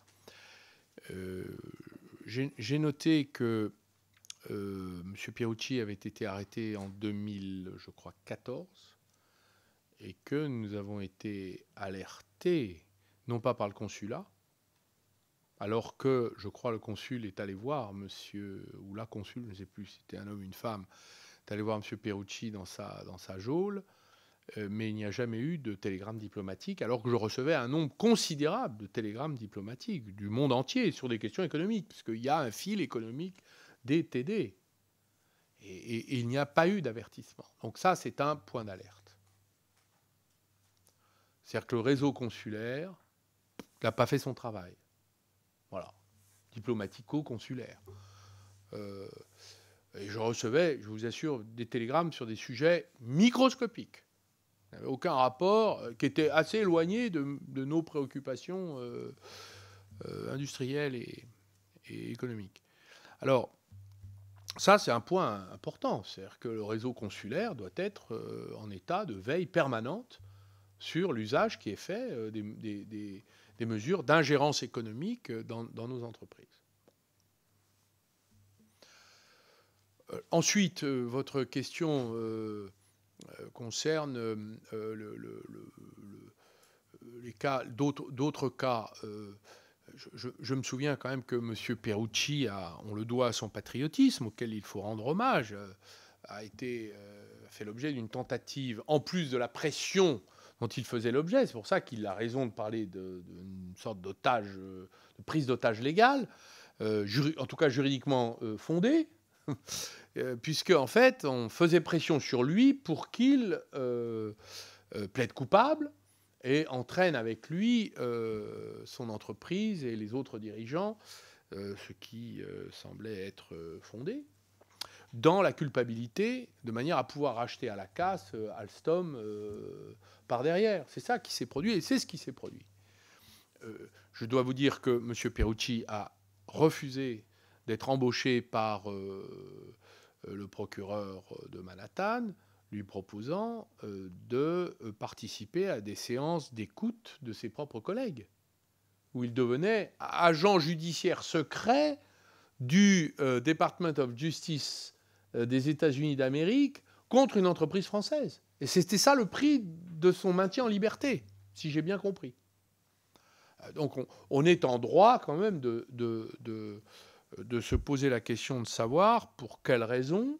J'ai noté que M. Pierucci avait été arrêté en 2014 et que nous avons été alertés, non pas par le consulat, alors que je crois le consul est allé voir monsieur, ou la consul, je ne sais plus si c'était un homme ou une femme, est allé voir monsieur Perucci dans sa, dans geôle, euh, mais il n'y a jamais eu de télégramme diplomatique, alors que je recevais un nombre considérable de télégrammes diplomatiques du monde entier sur des questions économiques, puisqu'il y a un fil économique des TD. Et, et il n'y a pas eu d'avertissement. Donc ça, c'est un point d'alerte. C'est-à-dire que le réseau consulaire n'a pas fait son travail. Voilà. Diplomatico-consulaire. Euh, et je recevais, je vous assure, des télégrammes sur des sujets microscopiques. Il n'y avait aucun rapport, euh, qui était assez éloigné de, nos préoccupations euh, industrielles et, économiques. Alors, ça, c'est un point important. C'est-à-dire que le réseau consulaire doit être en état de veille permanente sur l'usage qui est fait des des mesures d'ingérence économique dans, nos entreprises. Euh, ensuite, euh, votre question euh, concerne les cas, d'autres cas. Je, me souviens quand même que M. Perucci, a, on le doit à son patriotisme, auquel il faut rendre hommage, a été, a fait l'objet d'une tentative, en plus de la pression dont il faisait l'objet. C'est pour ça qu'il a raison de parler d'une sorte d'otage, euh, de prise d'otage légale, euh, en tout cas juridiquement euh, fondée, puisque en fait on faisait pression sur lui pour qu'il plaide coupable et entraîne avec lui son entreprise et les autres dirigeants, ce qui semblait être fondé dans la culpabilité, de manière à pouvoir racheter à la casse Alstom euh, par derrière. C'est ça qui s'est produit et c'est ce qui s'est produit. Euh, je dois vous dire que M. Perucci a refusé d'être embauché par euh, le procureur de Manhattan, lui proposant de participer à des séances d'écoute de ses propres collègues, où il devenait agent judiciaire secret du Department of Justice euh, des États-Unis d'Amérique contre une entreprise française. Et c'était ça le prix de son maintien en liberté, si j'ai bien compris. Euh, donc on, est en droit quand même de, de, de, se poser la question de savoir pour quelles raisons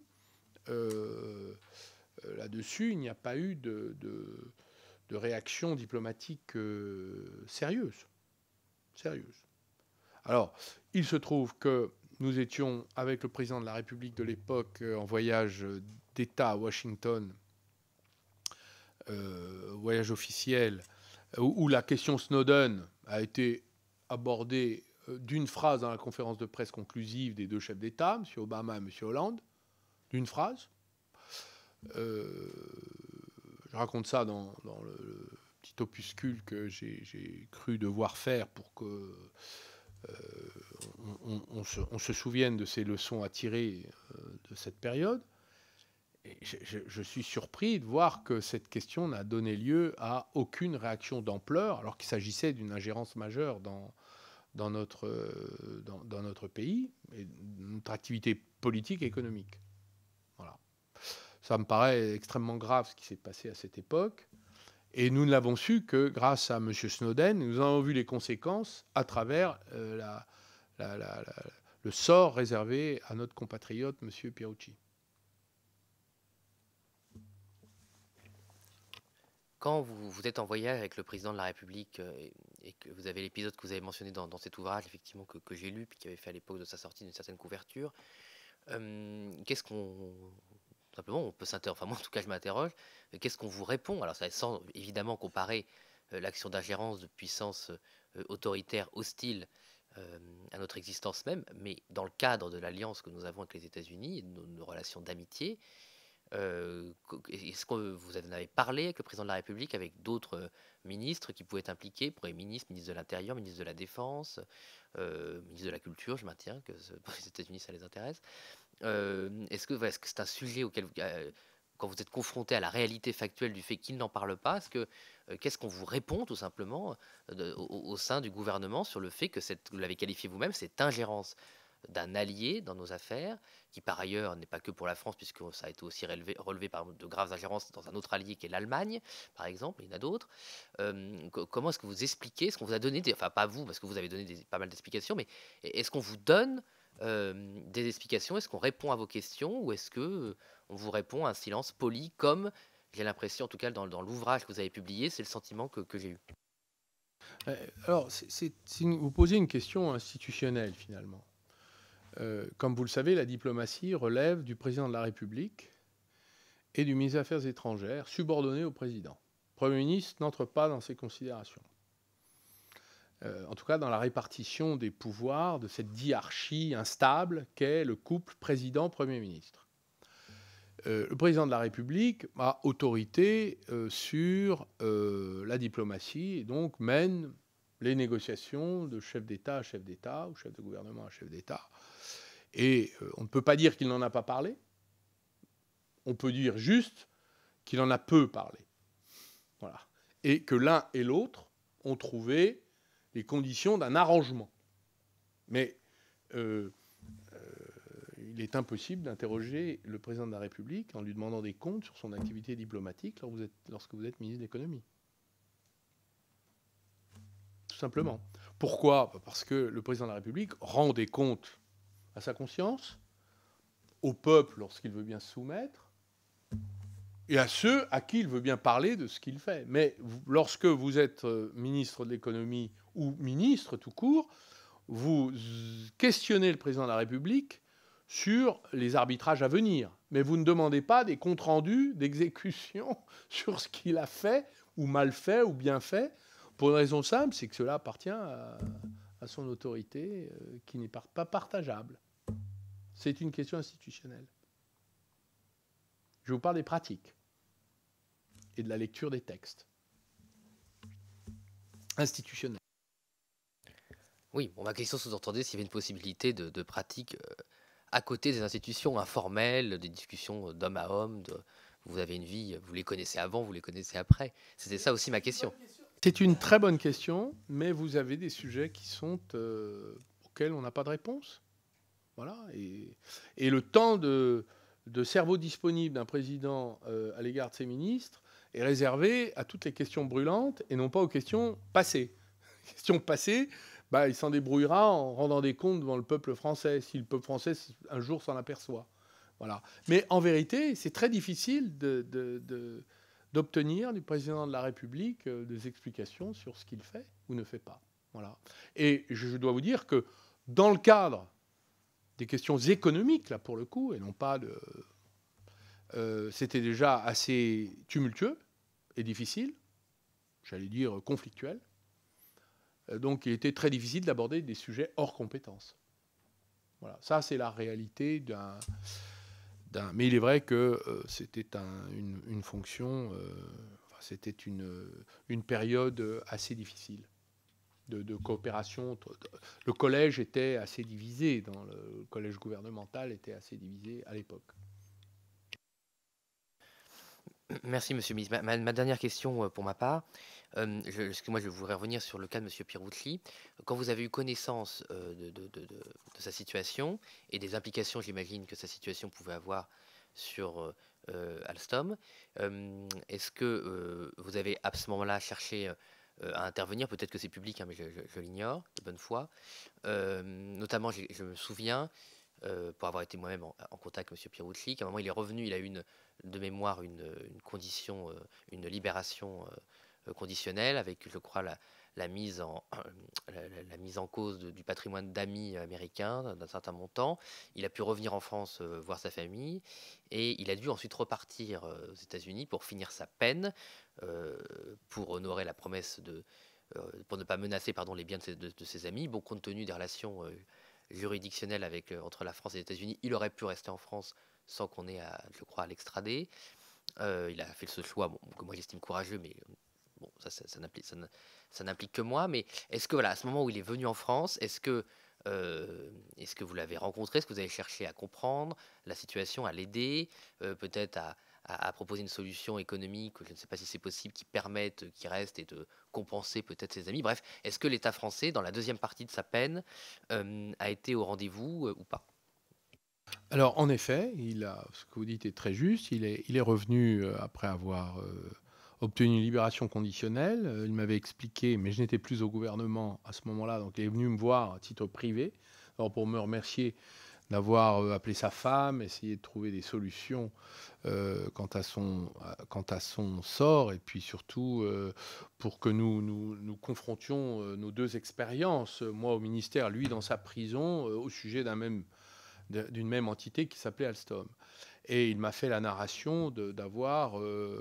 euh, là-dessus il n'y a pas eu de, réaction diplomatique sérieuse. sérieuse. Alors, il se trouve que nous étions avec le président de la République de l'époque euh, en voyage euh, d'État à Washington, euh, voyage officiel, où, la question Snowden a été abordée d'une phrase dans la conférence de presse conclusive des deux chefs d'État, M. Obama et M. Hollande, d'une phrase. je raconte ça dans, le, petit opuscule que j'ai cru devoir faire pour que euh, on, se, souvienne de ces leçons à tirer euh, de cette période. Et je, suis surpris de voir que cette question n'a donné lieu à aucune réaction d'ampleur, alors qu'il s'agissait d'une ingérence majeure dans, euh, notre, pays et notre activité politique et économique. Voilà. Ça me paraît extrêmement grave ce qui s'est passé à cette époque. Et nous ne l'avons su que grâce à M. Snowden. Nous avons vu les conséquences à travers euh, le sort réservé à notre compatriote M. Pierucci. Quand vous, vous êtes en voyage avec le président de la République euh, et, que vous avez l'épisode que vous avez mentionné dans, cet ouvrage, effectivement, que, j'ai lu, puis qui avait fait à l'époque de sa sortie une certaine couverture, euh, qu'est-ce qu'on Simplement, on peut s'interroger, enfin moi en tout cas je m'interroge, qu'est-ce qu'on vous répond Alors ça, sans évidemment comparer euh, l'action d'ingérence de puissance euh, autoritaire hostile euh, à notre existence même, mais dans le cadre de l'alliance que nous avons avec les États-Unis de nos, relations d'amitié, est-ce que vous en avez parlé avec le président de la République, avec d'autres ministres qui pouvaient être impliqués, premier ministre, ministre de l'Intérieur, ministre de la Défense, ministre de la Culture, je maintiens que pour les États-Unis ça les intéresse est-ce que c'est un sujet auquel euh, quand vous êtes confronté à la réalité factuelle du fait qu'il n'en parle pas, ce euh, qu'est-ce qu'on vous répond tout simplement euh, au, sein du gouvernement sur le fait que vous l'avez qualifié vous-même, cette ingérence d'un allié dans nos affaires, qui par ailleurs n'est pas que pour la France, puisque ça a été aussi relevé, par de graves ingérences dans un autre allié qui est l'Allemagne, par exemple, il y en a d'autres. comment est-ce que vous expliquez, est-ce qu'on vous a donné, enfin pas vous, parce que vous avez donné pas mal d'explications, mais est-ce qu'on vous donne des explications Est-ce qu'on répond à vos questions ou est-ce que on vous répond à un silence poli comme j'ai l'impression, en tout cas dans, l'ouvrage que vous avez publié, c'est le sentiment que, j'ai eu eh, Alors, vous posez une question institutionnelle finalement. comme vous le savez, la diplomatie relève du président de la République et du ministre des Affaires étrangères, subordonné au président. Le Premier ministre n'entre pas dans ces considérations. Euh, en tout cas dans la répartition des pouvoirs de cette diarchie instable qu'est le couple président-premier ministre. Euh, le président de la République a autorité euh, sur la diplomatie et donc mène les négociations de chef d'État à chef d'État ou chef de gouvernement à chef d'État. Et on ne peut pas dire qu'il n'en a pas parlé. On peut dire juste qu'il en a peu parlé. Voilà. Et que l'un et l'autre ont trouvé les conditions d'un arrangement. Mais euh, euh, il est impossible d'interroger le président de la République en lui demandant des comptes sur son activité diplomatique lorsque vous êtes, lorsque vous êtes ministre de l'économie. Tout simplement. Pourquoi bah, Parce que le président de la République rend des comptes à sa conscience, au peuple lorsqu'il veut bien se soumettre, et à ceux à qui il veut bien parler de ce qu'il fait. Mais lorsque vous êtes euh, ministre de l'économie ou ministre tout court, vous questionnez le président de la République sur les arbitrages à venir. Mais vous ne demandez pas des comptes rendus d'exécution sur ce qu'il a fait, ou mal fait, ou bien fait, pour une raison simple, c'est que cela appartient à, son autorité euh, qui n'est pas partageable. C'est une question institutionnelle. Je vous parle des pratiques et de la lecture des textes institutionnels. Oui, ma question sous-entendait s'il y avait une possibilité de, pratique euh, à côté des institutions informelles, des discussions euh, d'homme à homme, vous avez une vie, vous les connaissez avant, vous les connaissez après. C'était ça aussi ma question. C'est une très bonne question, mais vous avez des sujets qui sont euh, auxquels on n'a pas de réponse. Voilà. Et, le temps de, cerveau disponible d'un président à l'égard de ses ministres est réservé à toutes les questions brûlantes et non pas aux questions passées. questions passées, bah, il s'en débrouillera en rendant des comptes devant le peuple français, si le peuple français un jour s'en aperçoit. Voilà. Mais en vérité, c'est très difficile d'obtenir de, du président de la République euh, des explications sur ce qu'il fait ou ne fait pas. Voilà. Et je dois vous dire que dans le cadre des questions économiques, là pour le coup, et non pas de... Euh, c'était déjà assez tumultueux et difficile, j'allais dire conflictuel. Euh, donc il était très difficile d'aborder des sujets hors compétences. Voilà, ça c'est la réalité d'un... Mais il est vrai que euh, euh, c'était une, fonction, c'était une, période assez difficile de, coopération. Le collège était assez divisé, dans le, collège gouvernemental était assez divisé à l'époque. Merci, monsieur le ma, dernière question pour ma part, euh, je, moi je voudrais revenir sur le cas de M. Piroutli. Quand vous avez eu connaissance de, sa situation et des implications, j'imagine, que sa situation pouvait avoir sur Alstom, est-ce que vous avez à ce moment-là cherché à intervenir Peut-être que c'est public, hein, mais je, l'ignore, de bonne foi. notamment, je, me souviens, pour avoir été moi-même en, contact avec M. Piroutli, qu'à un moment, il est revenu, il a eu une, de mémoire une, une condition, une libération. Euh, conditionnel, avec, je crois, la, mise en, la, mise en cause du patrimoine d'amis américains d'un certain montant. Il a pu revenir en France euh, voir sa famille et il a dû ensuite repartir euh, aux États-Unis pour finir sa peine, pour honorer la promesse de. pour ne pas menacer pardon, les biens de ses, amis. Bon, compte tenu des relations juridictionnelles avec, entre la France et les États-Unis, il aurait pu rester en France sans qu'on ait à, je crois, à l'extrader. il a fait ce choix, que moi j'estime courageux, mais Bon, ça, n'implique que moi, mais est-ce que voilà, à ce moment où il est venu en France, est-ce que, euh, est-ce que vous l'avez rencontré Est-ce que vous avez cherché à comprendre la situation, à l'aider, euh, peut-être à, proposer une solution économique, je ne sais pas si c'est possible, qui permette qui reste et de compenser peut-être ses amis Bref, est-ce que l'État français, dans la deuxième partie de sa peine, euh, a été au rendez-vous ou pas alors en effet, il a, ce que vous dites est très juste, il est, revenu après avoir obtenu une libération conditionnelle. Euh, il m'avait expliqué, mais je n'étais plus au gouvernement à ce moment-là, donc il est venu me voir à titre privé pour me remercier d'avoir euh, appelé sa femme, essayé de trouver des solutions euh, quant, à son, quant à son sort, et puis surtout pour que nous, nous, confrontions nos deux expériences, moi au ministère, lui dans sa prison, au sujet d'un même, d'une même entité qui s'appelait Alstom. Et il m'a fait la narration d'avoir, euh,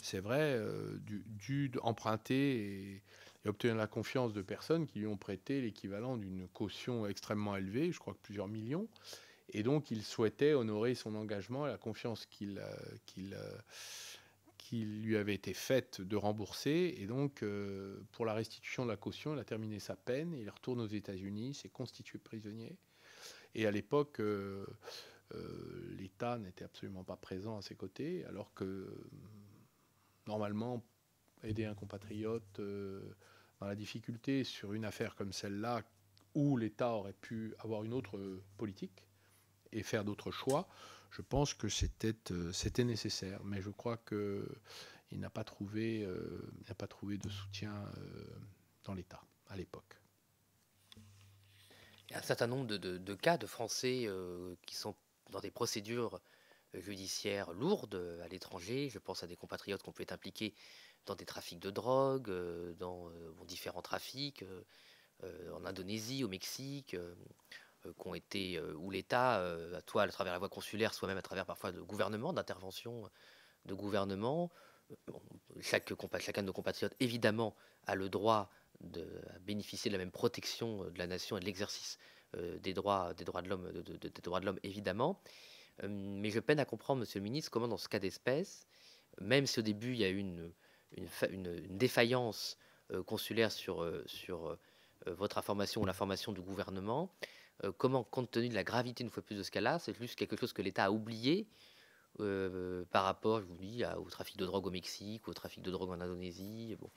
c'est vrai, euh, dû, emprunter et, obtenir la confiance de personnes qui lui ont prêté l'équivalent d'une caution extrêmement élevée, je crois que plusieurs millions. Et donc il souhaitait honorer son engagement et la confiance qu'il euh, lui avait été faite de rembourser. Et donc, pour la restitution de la caution, il a terminé sa peine, il retourne aux États-Unis, s'est constitué prisonnier. Et à l'époque, euh, l'État n'était absolument pas présent à ses côtés, alors que euh, normalement, aider un compatriote euh, dans la difficulté sur une affaire comme celle-là, où l'État aurait pu avoir une autre politique et faire d'autres choix, je pense que c'était nécessaire. Mais je crois qu'il n'a pas, trouvé, n'a pas trouvé de soutien dans l'État à l'époque. Il y a un certain nombre de, cas de Français qui sont dans des procédures euh, judiciaires lourdes euh, à l'étranger. Je pense à des compatriotes qu'on peut être impliqués dans des trafics de drogue, euh, dans différents trafics, en Indonésie, au Mexique, ont été, où l'État, à toi à travers la voie consulaire, soit même à travers parfois de gouvernement, d'intervention de gouvernement. chacun de nos compatriotes, évidemment, a le droit de bénéficier de la même protection de la nation et de l'exercice euh, des, droits, des droits de l'homme, des droits de l'homme évidemment. Euh, mais je peine à comprendre, Monsieur le Ministre, comment dans ce cas d'espèce, même si au début il y a eu une, défaillance euh, consulaire sur, votre information ou l'information du gouvernement, comment, compte tenu de la gravité une fois plus de ce cas-là, c'est juste quelque chose que l'État a oublié euh, par rapport, je vous dis, au trafic de drogue au Mexique, au trafic de drogue en Indonésie bon.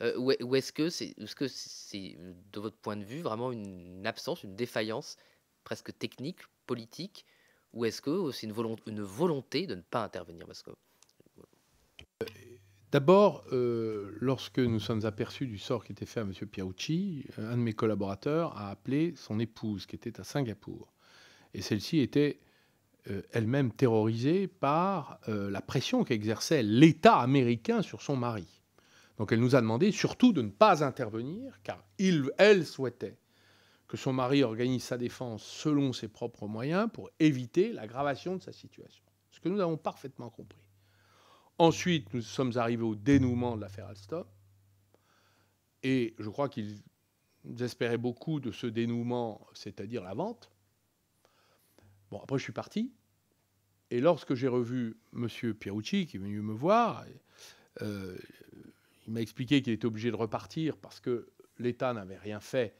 Euh, ou, est-ce que c'est, est -ce c'est, de votre point de vue, vraiment une absence, une défaillance presque technique, politique Ou est-ce que euh, c'est une, volonté de ne pas intervenir parce que... D'abord, lorsque nous sommes aperçus du sort qui était fait à M. Piaucci, un de mes collaborateurs a appelé son épouse qui était à Singapour. Et celle-ci était euh, elle-même terrorisée par euh, la pression qu'exerçait l'État américain sur son mari. Donc elle nous a demandé surtout de ne pas intervenir, car elle souhaitait que son mari organise sa défense selon ses propres moyens pour éviter l'aggravation de sa situation. Ce que nous avons parfaitement compris. Ensuite, nous sommes arrivés au dénouement de l'affaire Alstom, et je crois qu'ils espéraient beaucoup de ce dénouement, c'est-à-dire la vente. Bon, après, je suis parti. Et lorsque j'ai revu M. Pierucci, qui est venu me voir, euh, il m'a expliqué qu'il était obligé de repartir parce que l'État n'avait rien fait.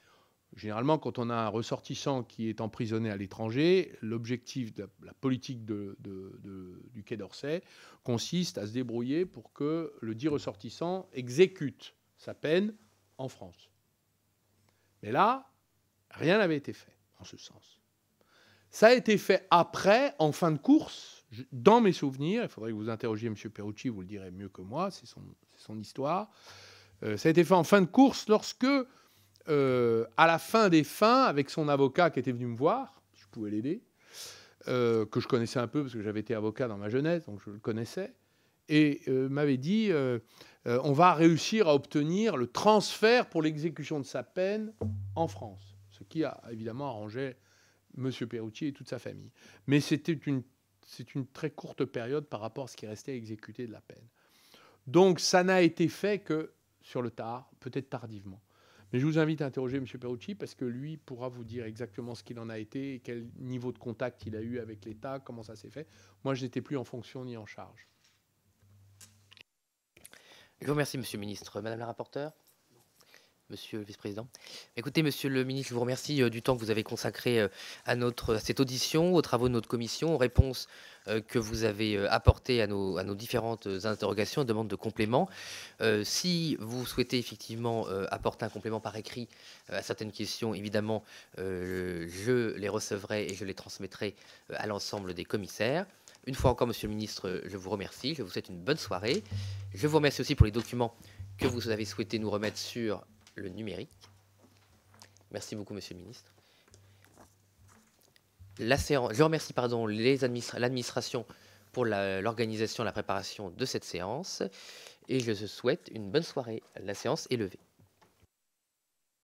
Généralement, quand on a un ressortissant qui est emprisonné à l'étranger, l'objectif de la politique du Quai d'Orsay consiste à se débrouiller pour que le dit ressortissant exécute sa peine en France. Mais là, rien n'avait été fait en ce sens. Ça a été fait après, en fin de course, dans mes souvenirs. Il faudrait que vous interrogiez M. Perucci, vous le direz mieux que moi, c'est son, histoire. Euh, ça a été fait en fin de course lorsque, euh, à la fin des fins, avec son avocat qui était venu me voir, je pouvais l'aider, euh, que je connaissais un peu parce que j'avais été avocat dans ma jeunesse, donc je le connaissais, et m'avait dit on va réussir à obtenir le transfert pour l'exécution de sa peine en France, ce qui a évidemment arrangé M. Perucci et toute sa famille. Mais c'était une, très courte période par rapport à ce qui restait à exécuter de la peine. Donc ça n'a été fait que sur le tard, peut-être tardivement. Mais je vous invite à interroger M. Perucci parce que lui pourra vous dire exactement ce qu'il en a été, et quel niveau de contact il a eu avec l'État, comment ça s'est fait. Moi, je n'étais plus en fonction ni en charge. Je vous remercie, Monsieur le Ministre. Madame la rapporteure Monsieur le Vice-président. Écoutez, Monsieur le Ministre, je vous remercie euh, du temps que vous avez consacré euh, à, notre, cette audition, aux travaux de notre commission, aux réponses euh, que vous avez apportées à nos, à nos différentes interrogations et demandes de compléments. Si vous souhaitez effectivement apporter un complément par écrit à certaines questions, évidemment, je les recevrai et je les transmettrai à l'ensemble des commissaires. Une fois encore, Monsieur le Ministre, je vous remercie. Je vous souhaite une bonne soirée. Je vous remercie aussi pour les documents que vous avez souhaité nous remettre sur le numérique. Merci beaucoup, Monsieur le Ministre. La séance, je remercie pardon l'administration pour l'organisation et la préparation de cette séance et je souhaite une bonne soirée. La séance est levée.